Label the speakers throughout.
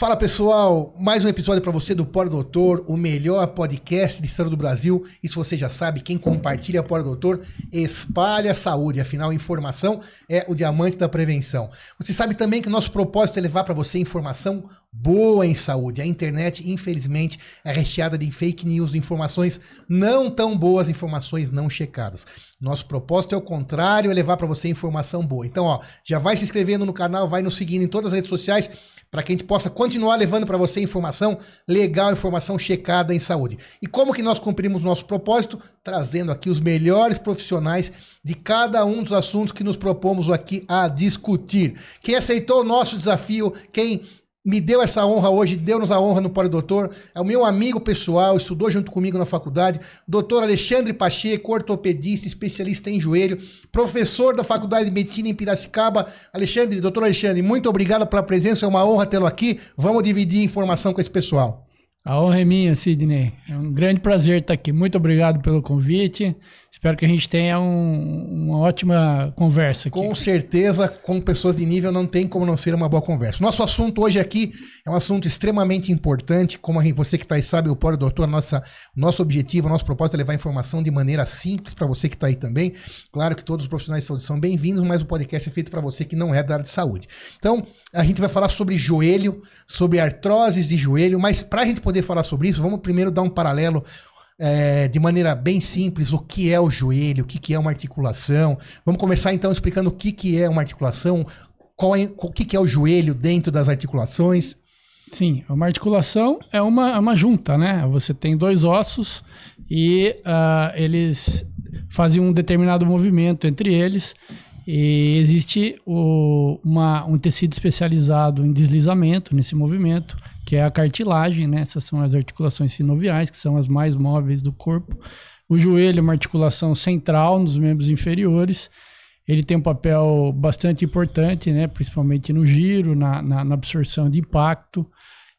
Speaker 1: Fala pessoal, mais um episódio para você do Pora Doutor, o melhor podcast de história do Brasil. Isso você já sabe, quem compartilha é Pora Doutor espalha a saúde, afinal informação é o diamante da prevenção. Você sabe também que o nosso propósito é levar para você informação boa em saúde. A internet, infelizmente, é recheada de fake news, de informações não tão boas, informações não checadas. Nosso propósito é o contrário, é levar para você informação boa. Então, ó, já vai se inscrevendo no canal, vai nos seguindo em todas as redes sociais para que a gente possa continuar levando para você informação legal, informação checada em saúde. E como que nós cumprimos nosso propósito? Trazendo aqui os melhores profissionais de cada um dos assuntos que nos propomos aqui a discutir. Quem aceitou o nosso desafio, quem me deu essa honra hoje, deu-nos a honra no Pódio Doutor, é o meu amigo pessoal, estudou junto comigo na faculdade, doutor Alexandre Pacheco, ortopedista, especialista em joelho, professor da Faculdade de Medicina em Piracicaba. Alexandre, doutor Alexandre, muito obrigado pela presença, é uma honra
Speaker 2: tê-lo aqui, vamos dividir informação com esse pessoal. A honra é minha, Sidney, é um grande prazer estar aqui, muito obrigado pelo convite, Espero que a gente tenha um, uma ótima conversa aqui. Com
Speaker 1: certeza, com pessoas de nível não tem como não ser uma boa conversa.
Speaker 2: Nosso assunto
Speaker 1: hoje aqui é um assunto extremamente importante, como você que está aí sabe, o Pório Doutor, nossa, nosso objetivo, nosso propósito é levar informação de maneira simples para você que está aí também. Claro que todos os profissionais de saúde são bem-vindos, mas o podcast é feito para você que não é da área de saúde. Então, a gente vai falar sobre joelho, sobre artroses de joelho, mas para a gente poder falar sobre isso, vamos primeiro dar um paralelo é, de maneira bem simples o que é o joelho, o que, que é uma articulação. Vamos começar então explicando o que, que é uma articulação, qual é, o que, que é o joelho dentro das
Speaker 2: articulações. Sim, uma articulação é uma, é uma junta, né? Você tem dois ossos e uh, eles fazem um determinado movimento entre eles. E existe o, uma, um tecido especializado em deslizamento nesse movimento, que é a cartilagem, né? Essas são as articulações sinoviais, que são as mais móveis do corpo. O joelho é uma articulação central nos membros inferiores. Ele tem um papel bastante importante, né? principalmente no giro, na, na, na absorção de impacto.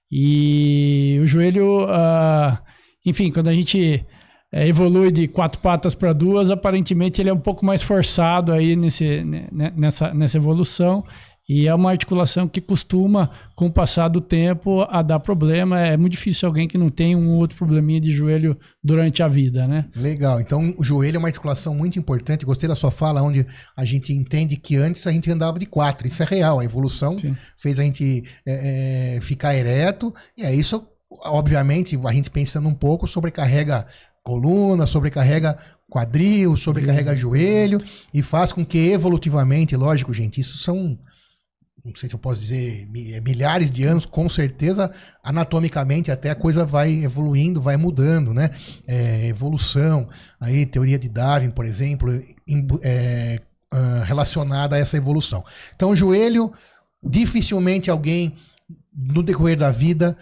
Speaker 2: E o joelho, uh, enfim, quando a gente eh, evolui de quatro patas para duas, aparentemente ele é um pouco mais forçado aí nesse, né, né nessa, nessa evolução. E é uma articulação que costuma, com o passar do tempo, a dar problema. É muito difícil alguém que não tem um outro probleminha de joelho durante a vida, né? Legal. Então, o joelho é uma articulação muito importante. Gostei da sua fala, onde
Speaker 1: a gente entende que antes a gente andava de quatro. Isso é real. A evolução Sim. fez a gente é, é, ficar ereto. E é isso, obviamente, a gente pensando um pouco, sobrecarrega coluna, sobrecarrega quadril, sobrecarrega joelho e faz com que evolutivamente, lógico, gente, isso são não sei se eu posso dizer é, milhares de anos, com certeza, anatomicamente até a coisa vai evoluindo, vai mudando, né? É, evolução, aí teoria de Darwin, por exemplo, em, é, ah, relacionada a essa evolução. Então, o joelho, dificilmente alguém no decorrer da vida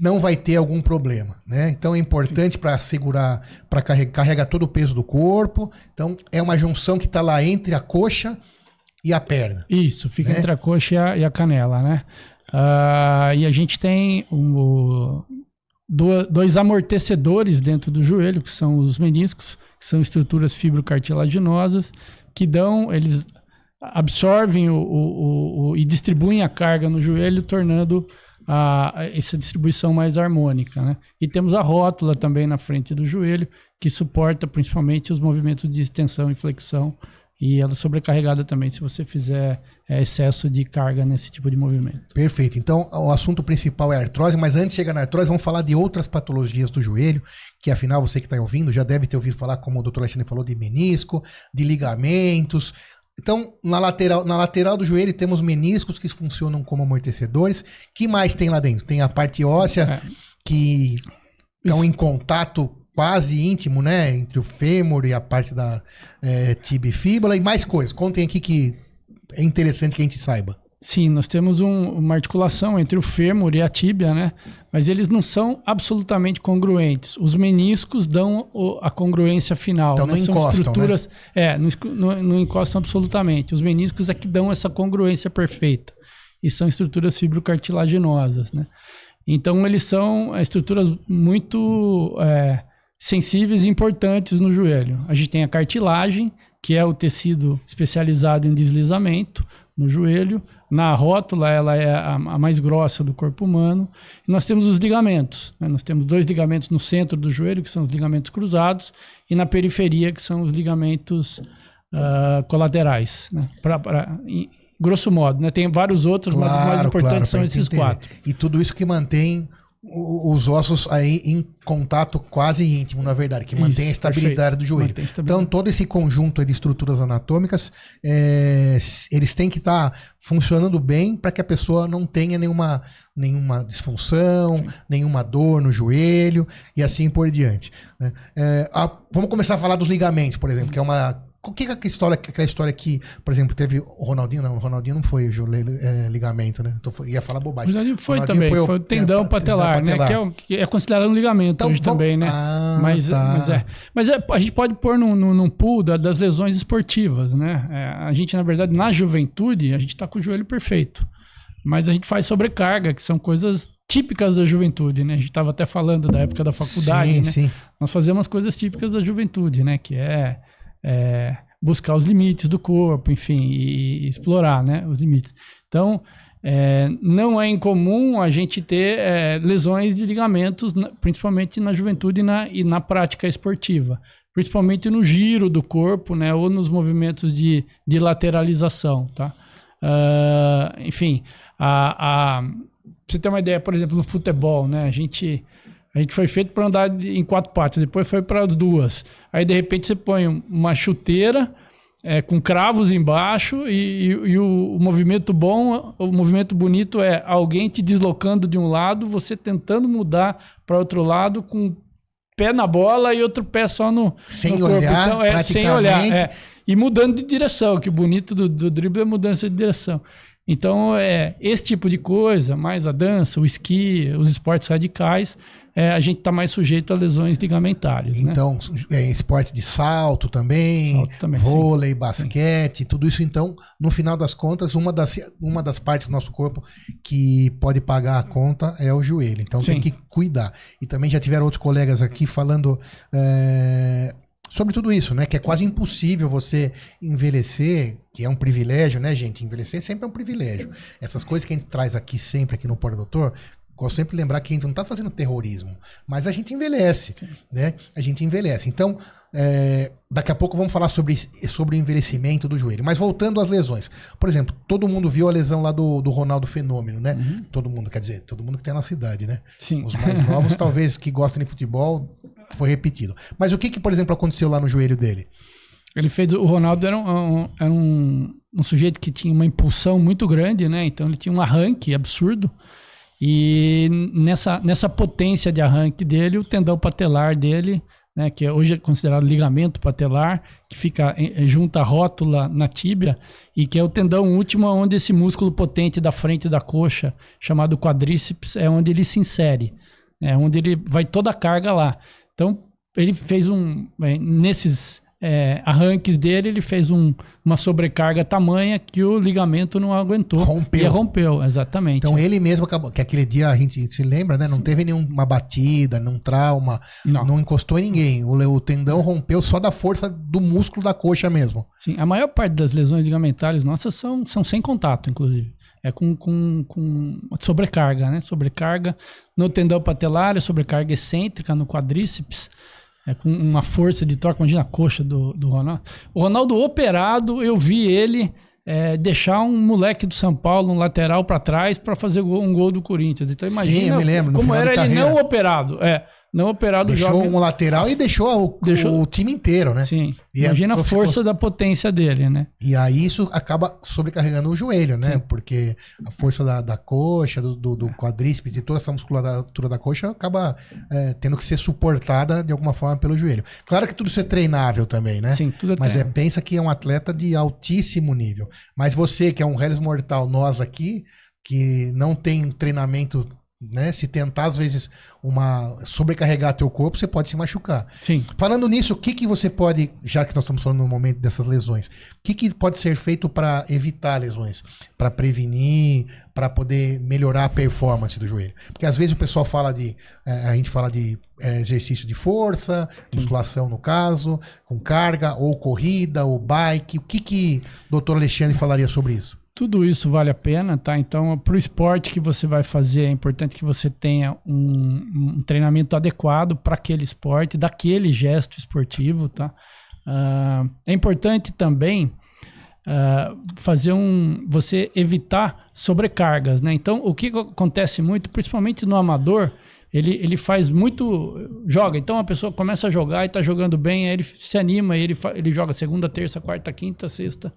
Speaker 1: não vai ter algum problema, né? Então é importante para segurar, para carregar, carregar todo o peso do corpo. Então é uma junção que está lá entre
Speaker 2: a coxa e a perna. Isso, fica né? entre a coxa e a, e a canela, né? Uh, e a gente tem um, do, dois amortecedores dentro do joelho, que são os meniscos, que são estruturas fibrocartilaginosas, que dão, eles absorvem o, o, o, e distribuem a carga no joelho, tornando a, essa distribuição mais harmônica. Né? E temos a rótula também na frente do joelho, que suporta principalmente os movimentos de extensão e flexão e ela é sobrecarregada também se você fizer é, excesso de carga nesse tipo de movimento. Perfeito.
Speaker 1: Então, o assunto principal é a artrose, mas antes de chegar na artrose, vamos falar de outras patologias do joelho, que afinal você que está ouvindo já deve ter ouvido falar, como o doutor Alexandre falou, de menisco, de ligamentos. Então, na lateral, na lateral do joelho temos meniscos que funcionam como amortecedores. que mais tem lá dentro? Tem a parte óssea é. que estão em contato quase íntimo, né? Entre o fêmur e a parte da é, fíbula e mais
Speaker 2: coisas. Contem aqui que é interessante que a gente saiba. Sim, nós temos um, uma articulação entre o fêmur e a tíbia, né? Mas eles não são absolutamente congruentes. Os meniscos dão o, a congruência final. Então né? não são encostam, né? estruturas, né? É, não, não, não encostam absolutamente. Os meniscos é que dão essa congruência perfeita. E são estruturas fibrocartilaginosas, né? Então eles são é, estruturas muito... É, sensíveis e importantes no joelho. A gente tem a cartilagem, que é o tecido especializado em deslizamento no joelho. Na rótula, ela é a, a mais grossa do corpo humano. E nós temos os ligamentos. Né? Nós temos dois ligamentos no centro do joelho, que são os ligamentos cruzados, e na periferia, que são os ligamentos uh, colaterais. Né? Pra, pra, em, grosso modo, né? Tem vários outros, claro, mas os mais importantes claro, são esses entender. quatro.
Speaker 1: E tudo isso que mantém os ossos aí em contato quase íntimo, na verdade, que Isso, mantém a estabilidade perfeito. do joelho. Então, estabilidade. Então, todo esse conjunto de estruturas anatômicas, é, eles têm que estar tá funcionando bem para que a pessoa não tenha nenhuma, nenhuma disfunção, Sim. nenhuma dor no joelho e assim por diante. Né? É, a, vamos começar a falar dos ligamentos, por exemplo, que é uma o que é aquela história, aquela história que, por exemplo, teve o Ronaldinho? Não, o Ronaldinho não foi o é, ligamento, né? Tô, então ia falar bobagem.
Speaker 2: O Ronaldinho foi Ronaldinho também, foi o, foi o tendão é, patelar, né? Que é, o, que é considerado um ligamento então, hoje também, né? Ah, mas, tá. mas, é, mas é, a gente pode pôr num, num, pool da, das lesões esportivas, né? É, a gente, na verdade, na juventude, a gente tá com o joelho perfeito. Mas a gente faz sobrecarga, que são coisas típicas da juventude, né? A gente estava até falando da época da faculdade, sim, né? Sim. Nós fazemos coisas típicas da juventude, né? Que é é, buscar os limites do corpo, enfim, e, e explorar né, os limites. Então, é, não é incomum a gente ter é, lesões de ligamentos, principalmente na juventude e na, e na prática esportiva, principalmente no giro do corpo, né, ou nos movimentos de, de lateralização, tá? Uh, enfim, a, a, pra você ter uma ideia, por exemplo, no futebol, né, a gente a gente foi feito para andar em quatro partes, depois foi para duas. Aí de repente você põe uma chuteira é, com cravos embaixo e, e, e o, o, movimento bom, o movimento bonito é alguém te deslocando de um lado, você tentando mudar para outro lado com pé na bola e outro pé só no, sem no Olhar, então, é, sem olhar. É, e mudando de direção, que o bonito do, do drible é mudança de direção. Então, é esse tipo de coisa, mais a dança, o esqui, os esportes radicais, é, a gente está mais sujeito a lesões ligamentares. Né? Então,
Speaker 1: né? é, esportes de salto também, salto também vôlei, sim. basquete, sim. tudo isso. Então, no final das contas, uma das, uma das partes do nosso corpo que pode pagar a conta é o joelho. Então, sim. tem que cuidar. E também já tiveram outros colegas aqui falando. É, sobre tudo isso, né? Que é quase impossível você envelhecer, que é um privilégio, né, gente? Envelhecer sempre é um privilégio. Essas coisas que a gente traz aqui sempre aqui no Porto Doutor, Gosto sempre de lembrar que a gente não está fazendo terrorismo, mas a gente envelhece, Sim. né? A gente envelhece. Então, é, daqui a pouco vamos falar sobre, sobre o envelhecimento do joelho. Mas voltando às lesões. Por exemplo, todo mundo viu a lesão lá do, do Ronaldo Fenômeno, né? Uhum. Todo mundo, quer dizer, todo mundo que tem na cidade, né? Sim. Os mais novos, talvez, que gostem de futebol, foi
Speaker 2: repetido. Mas o que, que, por exemplo, aconteceu lá no joelho dele? Ele fez. O Ronaldo era um, era um, um sujeito que tinha uma impulsão muito grande, né? Então ele tinha um arranque absurdo. E nessa, nessa potência de arranque dele, o tendão patelar dele, né, que é hoje é considerado ligamento patelar, que fica eh, eh, junto à rótula na tíbia, e que é o tendão último onde esse músculo potente da frente da coxa, chamado quadríceps, é onde ele se insere, é onde ele vai toda a carga lá. Então, ele fez um. Eh, nesses é, arranques dele, ele fez um, uma sobrecarga tamanha que o ligamento não aguentou. Rompeu. E rompeu, exatamente. Então ele mesmo
Speaker 1: acabou. Que aquele dia a gente se lembra, né? Não Sim. teve nenhuma batida, nenhum trauma, não, não encostou
Speaker 2: em ninguém. O, o, tendão rompeu só da força do músculo da coxa mesmo. Sim, a maior parte das lesões ligamentares nossas são, são sem contato, inclusive. É com, com, com sobrecarga, né? Sobrecarga no tendão patelar, sobrecarga excêntrica no quadríceps. É, com uma força de torque imagina a coxa do, do Ronaldo. O Ronaldo operado, eu vi ele é, deixar um moleque do São Paulo, um lateral para trás, para fazer um gol do Corinthians. Então imagina Sim, lembro, como era ele não operado. É. Não operado deixou um lateral e deixou o, deixou o, time inteiro, né? Sim. E é Imagina a, força ficou... da potência dele, né?
Speaker 1: E aí isso acaba sobrecarregando o joelho, né? Sim. Porque a força da, da coxa, do, do, do quadríceps e toda essa musculatura da coxa acaba é, tendo que ser suportada de alguma forma pelo joelho. Claro que tudo isso é treinável também, né? Sim, tudo é Mas treinável. é, pensa que é um atleta de altíssimo nível. Mas você, que é um Hellis mortal, nós aqui, que não tem treinamento né? Se tentar, às vezes, uma sobrecarregar teu corpo, você pode se machucar. Sim. Falando nisso, o que, que você pode, já que nós estamos falando no momento dessas lesões, o que, que pode ser feito para evitar lesões? Para prevenir, para poder melhorar a performance do joelho? Porque às vezes o pessoal fala de. É, a gente fala de é, exercício de força, Sim. musculação no caso, com carga, ou corrida, ou bike. O que, que o doutor Alexandre falaria sobre isso?
Speaker 2: tudo isso vale a pena, tá? Então, para o esporte que você vai fazer, é importante que você tenha um, um treinamento adequado para aquele esporte, daquele gesto esportivo, tá? Uh, é importante também uh, fazer um, você evitar sobrecargas, né? Então, o que acontece muito, principalmente no amador, ele, ele faz muito. Joga. Então a pessoa começa a jogar e está jogando bem, aí ele se anima, ele, ele joga segunda, terça, quarta, quinta, sexta,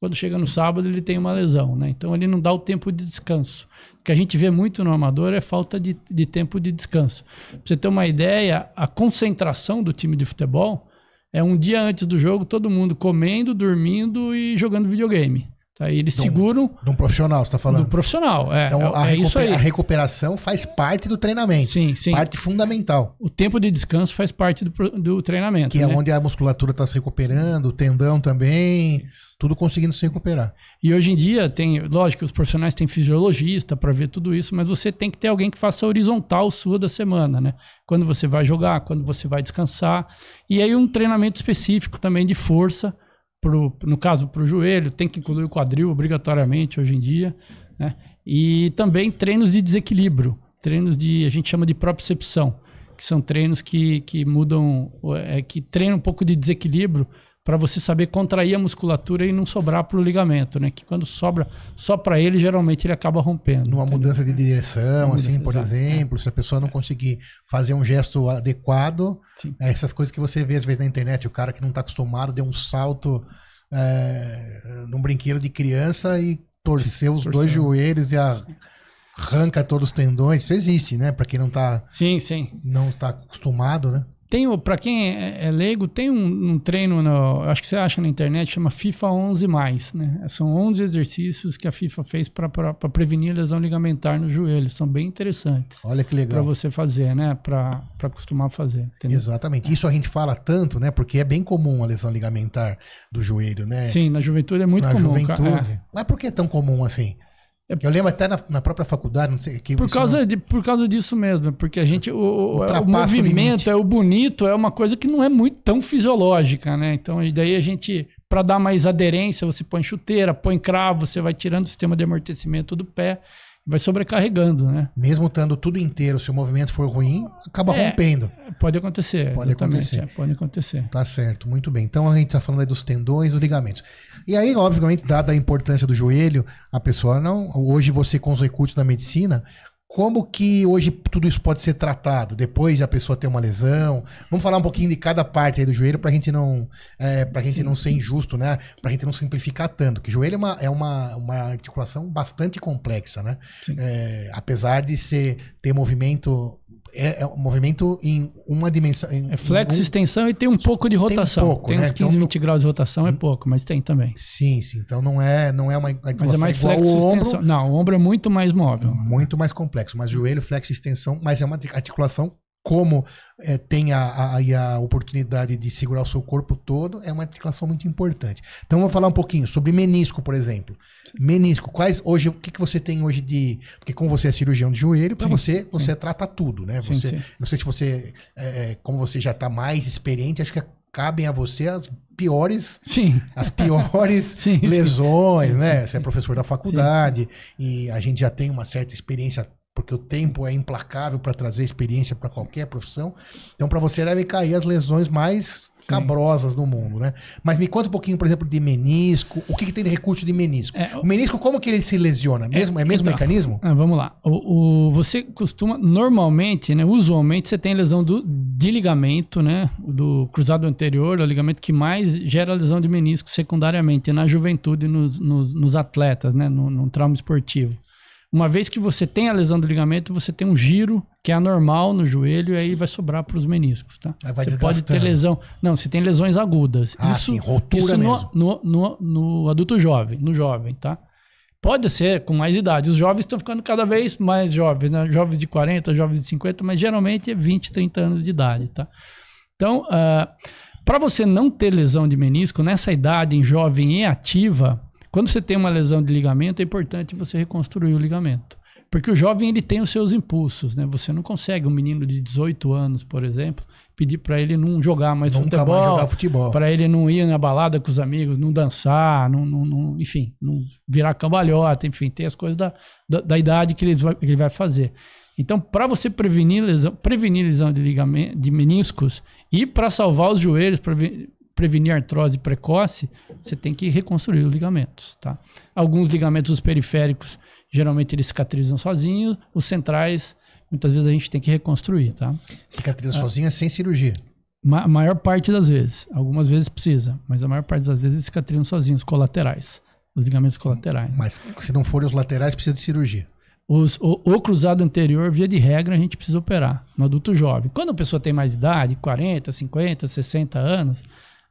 Speaker 2: quando chega no sábado ele tem uma lesão, né? Então ele não dá o tempo de descanso. O que a gente vê muito no amador é falta de, de tempo de descanso. Pra você ter uma ideia, a concentração do time de futebol é um dia antes do jogo todo mundo comendo, dormindo e jogando videogame. Tá? eles de um, seguram.
Speaker 1: De um profissional, você está falando? Do
Speaker 2: profissional, é. Então, é, a, é isso aí. a recuperação faz parte do treinamento. Sim, sim. Parte fundamental. O tempo de descanso faz parte do, do treinamento.
Speaker 1: Que é né? onde a musculatura está se recuperando, o tendão também, tudo
Speaker 2: conseguindo se recuperar. E hoje em dia tem, lógico, os profissionais têm fisiologista para ver tudo isso, mas você tem que ter alguém que faça a horizontal sua da semana, né? Quando você vai jogar, quando você vai descansar. E aí um treinamento específico também de força pro, no caso, para o joelho, tem que incluir o quadril obrigatoriamente hoje em dia. Né? E também treinos de desequilíbrio, treinos de, a gente chama de propriocepção, que são treinos que, que mudam, é, que treinam um pouco de desequilíbrio para você saber contrair a musculatura e não sobrar para o ligamento, né? Que quando sobra só para ele, geralmente ele acaba rompendo. Numa mudança de direção, assim, por exato, é. exemplo, é. se a pessoa não conseguir fazer um gesto adequado,
Speaker 1: é, essas coisas que você vê às vezes na internet, o cara que não está acostumado deu um salto é, num brinquedo de criança e torceu os torceu. dois joelhos e a arranca todos os tendões. Isso existe, né? Para quem não tá sim, sim. não está acostumado, né?
Speaker 2: Tem, para quem é, é, é leigo, tem um, um treino, no, acho que você acha na internet, chama FIFA 11 mais, né? São 11 exercícios que a FIFA fez para prevenir lesão ligamentar no joelho. São bem interessantes. Olha que legal. Para você fazer, né? Para acostumar a fazer. Entendeu? Exatamente.
Speaker 1: Isso a gente fala tanto, né? Porque é bem comum a lesão ligamentar do joelho, né? Sim, na juventude é muito na comum. Na juventude. É. Mas por que é tão comum assim? É Eu lembro até na, na própria faculdade, não sei
Speaker 2: que por causa não... de, por causa disso mesmo, porque a gente o, o movimento o é o bonito é uma coisa que não é muito tão fisiológica, né? Então daí a gente para dar mais aderência você põe chuteira, põe cravo, você vai tirando o sistema de amortecimento do pé vai sobrecarregando, né? Mesmo estando tudo inteiro, se o movimento for ruim, acaba é, rompendo. Pode acontecer. Pode acontecer. É,
Speaker 1: pode acontecer. Tá certo, muito bem. Então a gente está falando aí dos tendões, dos ligamentos. E aí, obviamente, dada a importância do joelho, a pessoa não. Hoje você com os recursos da medicina, como que hoje tudo isso pode ser tratado? Depois a pessoa ter uma lesão? Vamos falar um pouquinho de cada parte aí do joelho para a gente não é, para gente Sim. não ser injusto, né? Para a gente não simplificar tanto. Que joelho é uma, é uma, uma articulação bastante complexa, né? É, apesar de ser tem movimento. É, é um movimento em uma dimensão. Em, é flex, um,
Speaker 2: extensão e tem um pouco de rotação. Tem, um pouco, tem né? uns 15, então, 20 graus de rotação, é hum. pouco, mas tem também. Sim, sim. Então não é, não é uma é tipo Mas é assim, mais flex extensão. Não, o ombro é muito mais móvel. Muito mais
Speaker 1: complexo, mas joelho, flex extensão, mas é uma articulação como é, tem a, a, a, oportunidade de segurar o seu corpo todo, é uma articulação muito importante. Então, vamos falar um pouquinho sobre menisco, por exemplo. Sim. Menisco, quais hoje, o que, que você tem hoje de. Porque como você é cirurgião de joelho, para você, você sim. trata tudo, né? Você, sim, Não sei se você, é, é como você já está mais experiente, acho que cabem a você as piores sim. as piores sim, lesões, né? sim. né? Você é professor da faculdade e a gente já tem uma certa experiência porque o tempo é implacável para trazer experiência para qualquer profissão. Então, para você deve cair as lesões mais Sim. cabrosas no mundo, né? Mas me conta um pouquinho, por exemplo, de menisco. O que,
Speaker 2: que tem de recurso de menisco? É, o menisco, como que ele se lesiona? É, mesmo, é, é mesmo então, mecanismo? Ah, vamos lá. O, o, você costuma, normalmente, né, usualmente, você tem lesão do, de ligamento, né? Do cruzado anterior, é o ligamento que mais gera lesão de menisco secundariamente na juventude, nos, nos, nos atletas, né? No, no trauma esportivo. Uma vez que você tem a lesão do ligamento, você tem um giro que é anormal no joelho e aí vai sobrar para os meniscos, tá? vai você pode ter lesão. Não, você tem lesões agudas. Ah, isso, sim, rotura isso mesmo. No, no, no, no adulto jovem, no jovem, tá? Pode ser com mais idade. Os jovens estão ficando cada vez mais jovens, né? Jovens de 40, jovens de 50, mas geralmente é 20, 30 anos de idade, tá? Então, uh, ah, para você não ter lesão de menisco, nessa idade, em jovem e ativa, quando você tem uma lesão de ligamento, é importante você reconstruir o ligamento. Porque o jovem ele tem os seus impulsos, né? Você não consegue um menino de 18 anos, por exemplo, pedir para ele não jogar mais futebol, futebol. para ele não ir na balada com os amigos, não dançar, não, não, não enfim, não virar cambalhota, enfim, tem as coisas da, da, da idade que ele, vai, que ele vai fazer. Então, para você prevenir lesão, prevenir lesão de ligamento, de meniscos e para salvar os joelhos, prevenir artrose precoce, você tem que reconstruir os ligamentos, tá? Alguns ligamentos periféricos, geralmente eles cicatrizam sozinhos, os centrais, muitas vezes a gente tem que reconstruir, tá? Cicatriza é, sozinha sem cirurgia? Ma maior parte das vezes. Algumas vezes precisa, mas a maior parte das vezes cicatrizam sozinhos, colaterais, os ligamentos colaterais. Mas se não forem os laterais, precisa de cirurgia? Os, o, o, cruzado anterior, via de regra, a gente precisa operar no adulto jovem. Quando a pessoa tem mais idade, 40, 50, 60 anos,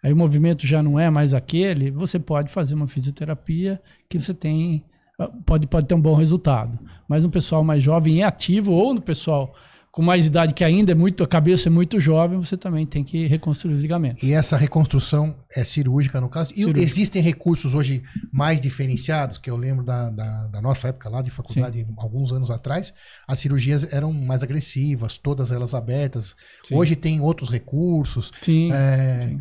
Speaker 2: aí o movimento já não é mais aquele, você pode fazer uma fisioterapia que você tem ah, pode, pode ter um bom resultado. Mas no pessoal mais jovem e é ativo, ou no pessoal com mais idade que ainda é muito, a cabeça é muito jovem, você também tem que reconstruir os ligamentos.
Speaker 1: E essa reconstrução é cirúrgica, no caso? E cirúrgica. existem
Speaker 2: recursos hoje
Speaker 1: mais diferenciados, que eu lembro da, da, da nossa época lá de faculdade, Sim. alguns anos atrás, as cirurgias eram mais agressivas, todas elas abertas. Sim. Hoje tem outros recursos. Sim. É, Sim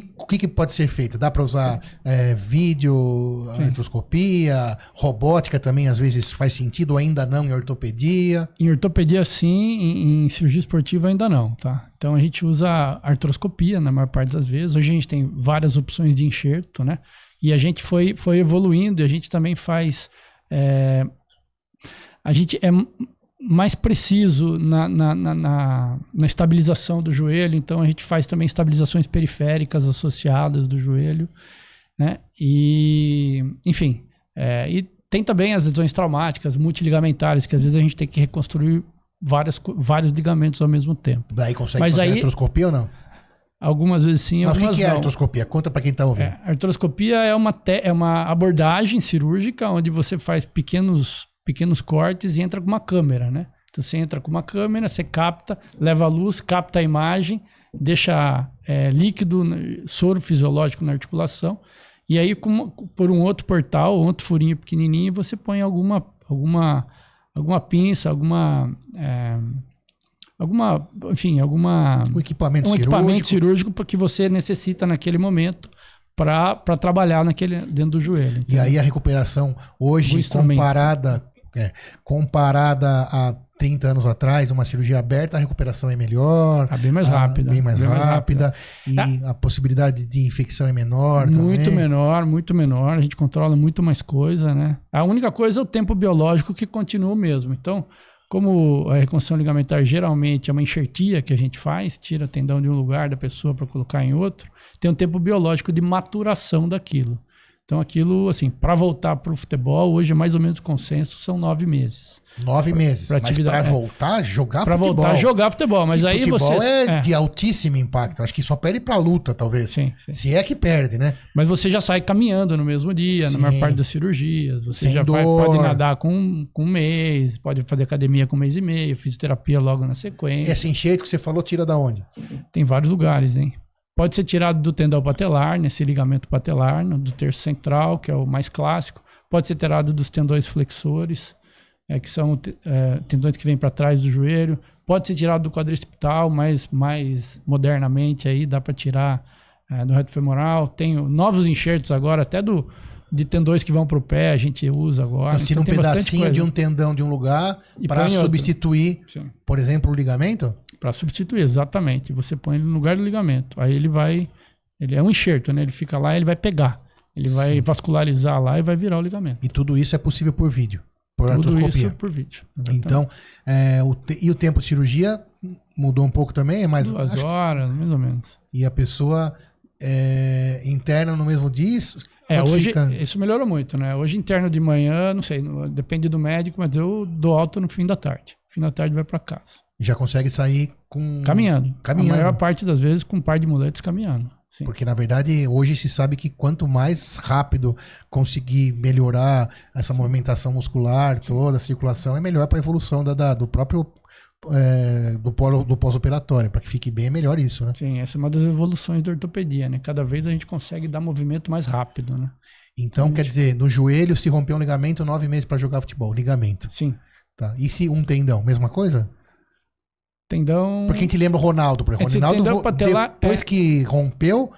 Speaker 1: que, o que, que, pode ser feito? Dá para usar é, vídeo, artroscopia, robótica também, às vezes faz sentido, ainda não em ortopedia?
Speaker 2: Em ortopedia, sim, em, em, cirurgia esportiva, ainda não, tá? Então a gente usa artroscopia na maior parte das vezes. Hoje a gente tem várias opções de enxerto, né? E a gente foi, foi evoluindo e a gente também faz. É, a gente é mais preciso na na, na, na, na, estabilização do joelho, então a gente faz também estabilizações periféricas associadas do joelho, né? E, enfim, é, e tem também as lesões traumáticas, multiligamentares, que às vezes a gente tem que reconstruir várias, vários ligamentos ao mesmo tempo. Daí consegue Mas fazer aí, artroscopia ou não? Algumas vezes sim, Mas algumas não. o que é não. artroscopia? Conta para quem está ouvindo. É, artroscopia é uma, te, é uma abordagem cirúrgica onde você faz pequenos pequenos cortes e entra com uma câmera, né? Então você entra com uma câmera, você capta, leva a luz, capta a imagem, deixa é, líquido, né, soro fisiológico na articulação, e aí com, por um outro portal, outro furinho pequenininho, você põe alguma, alguma, alguma pinça, alguma... É, alguma, enfim, alguma um equipamento um cirúrgico. equipamento cirúrgico que você necessita naquele momento para trabalhar naquele dentro do joelho. Entendeu? E aí a
Speaker 1: recuperação hoje comparada é, comparada a 30 anos atrás, uma cirurgia aberta, a recuperação é melhor. É bem mais a, rápida. Bem mais bem rápida. Mais rápida.
Speaker 2: E tá. a possibilidade de infecção é menor Muito também. menor, muito menor. A gente controla muito mais coisa, né? A única coisa é o tempo biológico que continua o mesmo. Então, como a reconstrução ligamentar geralmente é uma enxertia que a gente faz, tira tendão de um lugar da pessoa para colocar em outro, tem um tempo biológico de maturação daquilo. Então, aquilo, assim, para voltar para o futebol, hoje é mais ou menos consenso, são nove meses. Nove pra, meses. Pra mas para é. voltar, é. jogar pra futebol. Para voltar, jogar futebol. Mas e aí futebol você. É, é de altíssimo impacto. Acho que só perde para luta, talvez. Sim, sim, Se é que perde, né? Mas você já sai caminhando no mesmo dia, sim. na maior parte das cirurgias. Você Sem já vai, pode nadar com, com um mês, pode fazer academia com um mês e meio, fisioterapia logo na sequência. Essa enxerto que você falou, tira da onde? Tem vários lugares, hein? Pode ser tirado do tendão patelar, nesse né, ligamento patelar, do terço central, que é o mais clássico. Pode ser tirado dos tendões flexores, é, que são é, tendões que vêm para trás do joelho. Pode ser tirado do quadricipital, mas mais modernamente aí dá para tirar é, do reto femoral. Tem novos enxertos agora, até do de tendões que vão para o pé, a gente usa agora. Então, tira então, um pedacinho de um tendão de um lugar para substituir, Sim. por exemplo, o ligamento? Para substituir, exatamente. Você põe ele no lugar do ligamento. Aí ele vai. Ele é um enxerto, né? Ele fica lá e ele vai pegar. Ele vai vascularizar lá e vai virar o ligamento. E tudo isso é possível por vídeo. Por tudo artroscopia. Isso por vídeo. Exatamente. Então,
Speaker 1: é, o te... e o tempo de cirurgia mudou um pouco também? É mais, Duas
Speaker 2: horas, mais ou menos. E a pessoa é, interna no mesmo dia? É, hoje fica? isso melhorou muito, né? Hoje interno de manhã, não sei, depende do médico, mas eu dou alta no fim da tarde. Fim da tarde vai para casa
Speaker 1: já consegue sair
Speaker 2: com. Caminhando. caminhando. A maior
Speaker 1: parte das vezes com um par de muletas caminhando. Sim. Porque, na verdade, hoje se sabe que quanto mais rápido conseguir melhorar essa movimentação muscular, toda a circulação, é melhor para a evolução da,
Speaker 2: da, do próprio. É, do, do pós-operatório, para que fique bem, é melhor isso, né? Sim, essa é uma das evoluções da ortopedia, né? Cada vez a gente consegue dar movimento mais rápido, né? Então, então quer gente... dizer, no joelho se rompeu um ligamento, nove meses para jogar futebol, ligamento. Sim. Tá. E se um
Speaker 1: tendão, mesma coisa?
Speaker 2: Tendão. Pra quem te
Speaker 1: lembra o Ronaldo, por é, exemplo. É, Ronaldo, patelar, depois é... que rompeu,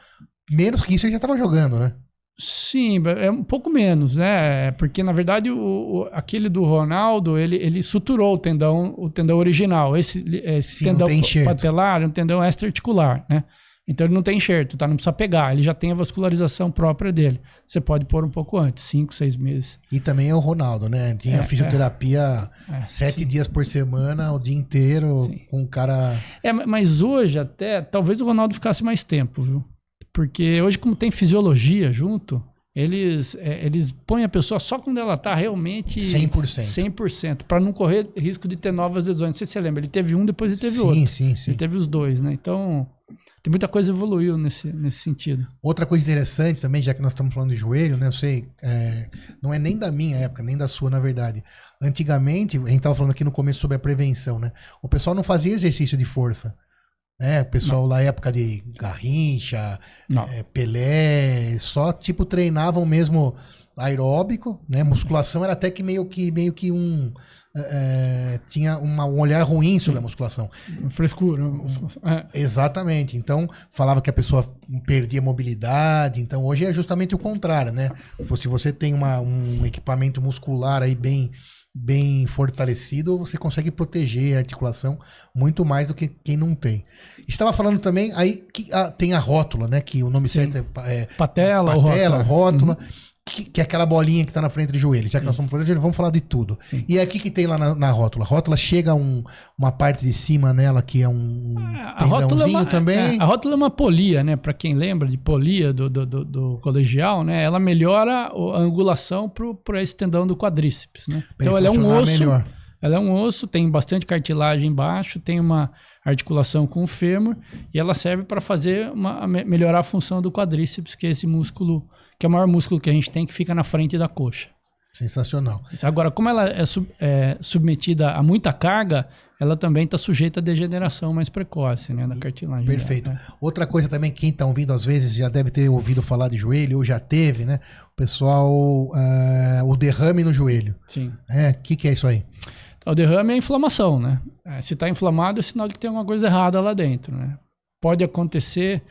Speaker 1: menos que isso ele já estava jogando, né?
Speaker 2: Sim, é um pouco menos, né? É, porque na verdade o, o, aquele do Ronaldo ele, ele suturou o tendão, o tendão original. Esse, esse Sim, tendão patelar é um tendão extra-articular, né? Então ele não tem enxerto, tá? Não precisa pegar. Ele já tem a vascularização própria dele. Você pode pôr um pouco antes, cinco, seis meses. E também é o Ronaldo, né? Tinha é, é, fisioterapia é, sete sim. dias
Speaker 1: por semana, o dia inteiro, sim. com o cara.
Speaker 2: É, mas hoje até, talvez o Ronaldo ficasse mais tempo, viu? Porque hoje, como tem fisiologia junto, eles, é, eles põem a pessoa só quando ela tá realmente 100%, 100% para não correr risco de ter novas lesões. Não sei se você lembra, ele teve um, depois ele teve sim, outro. Sim, sim, sim. Ele teve os dois, né? Então, tem muita coisa evoluiu nesse, nesse sentido. Outra coisa interessante também, já que nós estamos falando de joelho, né? Eu sei,
Speaker 1: é, não é nem da minha época, nem da sua, na verdade. Antigamente, a gente estava falando aqui no começo sobre a prevenção, né? O pessoal não fazia exercício de força. Né? O pessoal não. lá, época de Garrincha, é, Pelé, só tipo treinavam mesmo aeróbico, né? Musculação era até que meio que meio que um é, tinha uma, um olhar ruim sobre a musculação. Frescura. Né? É. Exatamente. Então, falava que a pessoa perdia mobilidade. Então, hoje é justamente o contrário, né? Se você tem uma, um equipamento muscular aí bem bem fortalecido, você consegue proteger a articulação muito mais do que quem não tem. Estava falando também, aí que a, ah, tem a rótula, né? Que o nome Sim. certo é, é patela, patela rótula. Né? rótula. Uhum que, que, é aquela bolinha que está na frente do joelho. Já que Sim. nós estamos falando de joelho, vamos falar de tudo. Sim. E é aqui que tem lá na, na rótula. A rótula chega um, uma parte de cima nela que é um ah, a rótula é uma, também. A, é, é, a, rótula
Speaker 2: é uma polia, né? Para quem lembra de polia do, do, do, do, colegial, né? Ela melhora a angulação para esse tendão do quadríceps, né? Então ela é um osso. Melhor. Ela é um osso, tem bastante cartilagem embaixo, tem uma articulação com o fêmur e ela serve para fazer uma, melhorar a função do quadríceps, que é esse músculo, que é o maior músculo que a gente tem, que fica na frente da coxa.
Speaker 1: Sensacional.
Speaker 2: Agora, como ela é, sub, é submetida a muita carga, ela também está sujeita a degeneração mais precoce, né, da cartilagem. Perfeito. Dela, né?
Speaker 1: Outra coisa também, quem está ouvindo às vezes já deve ter ouvido falar de joelho, ou já teve, né? O pessoal,
Speaker 2: uh, o derrame no joelho. Sim. O é, que, que é isso aí? Então, o derrame é inflamação, né? É, se está inflamado é sinal de que tem alguma coisa errada lá dentro, né? Pode acontecer.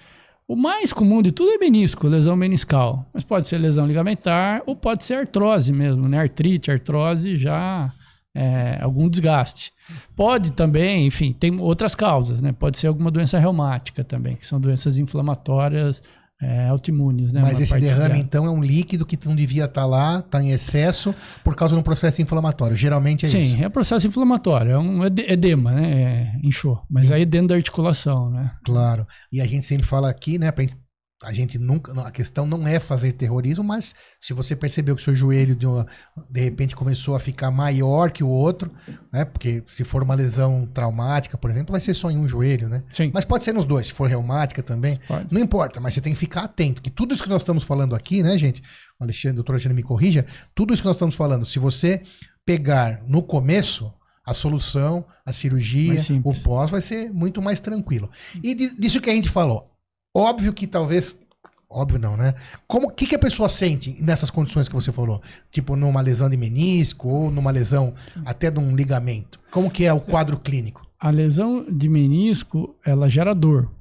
Speaker 2: O mais comum de tudo é menisco, lesão meniscal. Mas pode ser lesão ligamentar ou pode ser artrose mesmo, né? Artrite, artrose, já é, algum desgaste. Pode também, enfim, tem outras causas, né? Pode ser alguma doença reumática também, que são doenças inflamatórias é, autoimunes, né? Mas esse derrame, então, é um líquido que não devia
Speaker 1: estar tá lá, está em excesso, por causa de um processo inflamatório. Geralmente é Sim, isso. Sim, é
Speaker 2: processo inflamatório, é um edema, né? É, inchou. Mas Sim. aí dentro da articulação, né? Claro. E a gente
Speaker 1: sempre fala aqui, né? Pra gente a gente nunca. A questão não é fazer terrorismo, mas se você percebeu que seu joelho de, uma, de repente começou a ficar maior que o outro, né? Porque se for uma lesão traumática, por exemplo, vai ser só em um joelho, né? Sim. Mas pode ser nos dois, se for reumática também. Pode. Não importa, mas você tem que ficar atento, que tudo isso que nós estamos falando aqui, né, gente? O Alexandre, o doutor Alexandre me corrija, tudo isso que nós estamos falando, se você pegar no começo, a solução, a cirurgia, o pós vai ser muito mais tranquilo. E disso que a gente falou, Óbvio que talvez. Óbvio não, né? Como que, que a pessoa sente nessas condições que você falou? Tipo, numa lesão de menisco ou numa lesão até de um ligamento? Como
Speaker 2: que é o quadro clínico? A lesão de menisco, ela gera dor.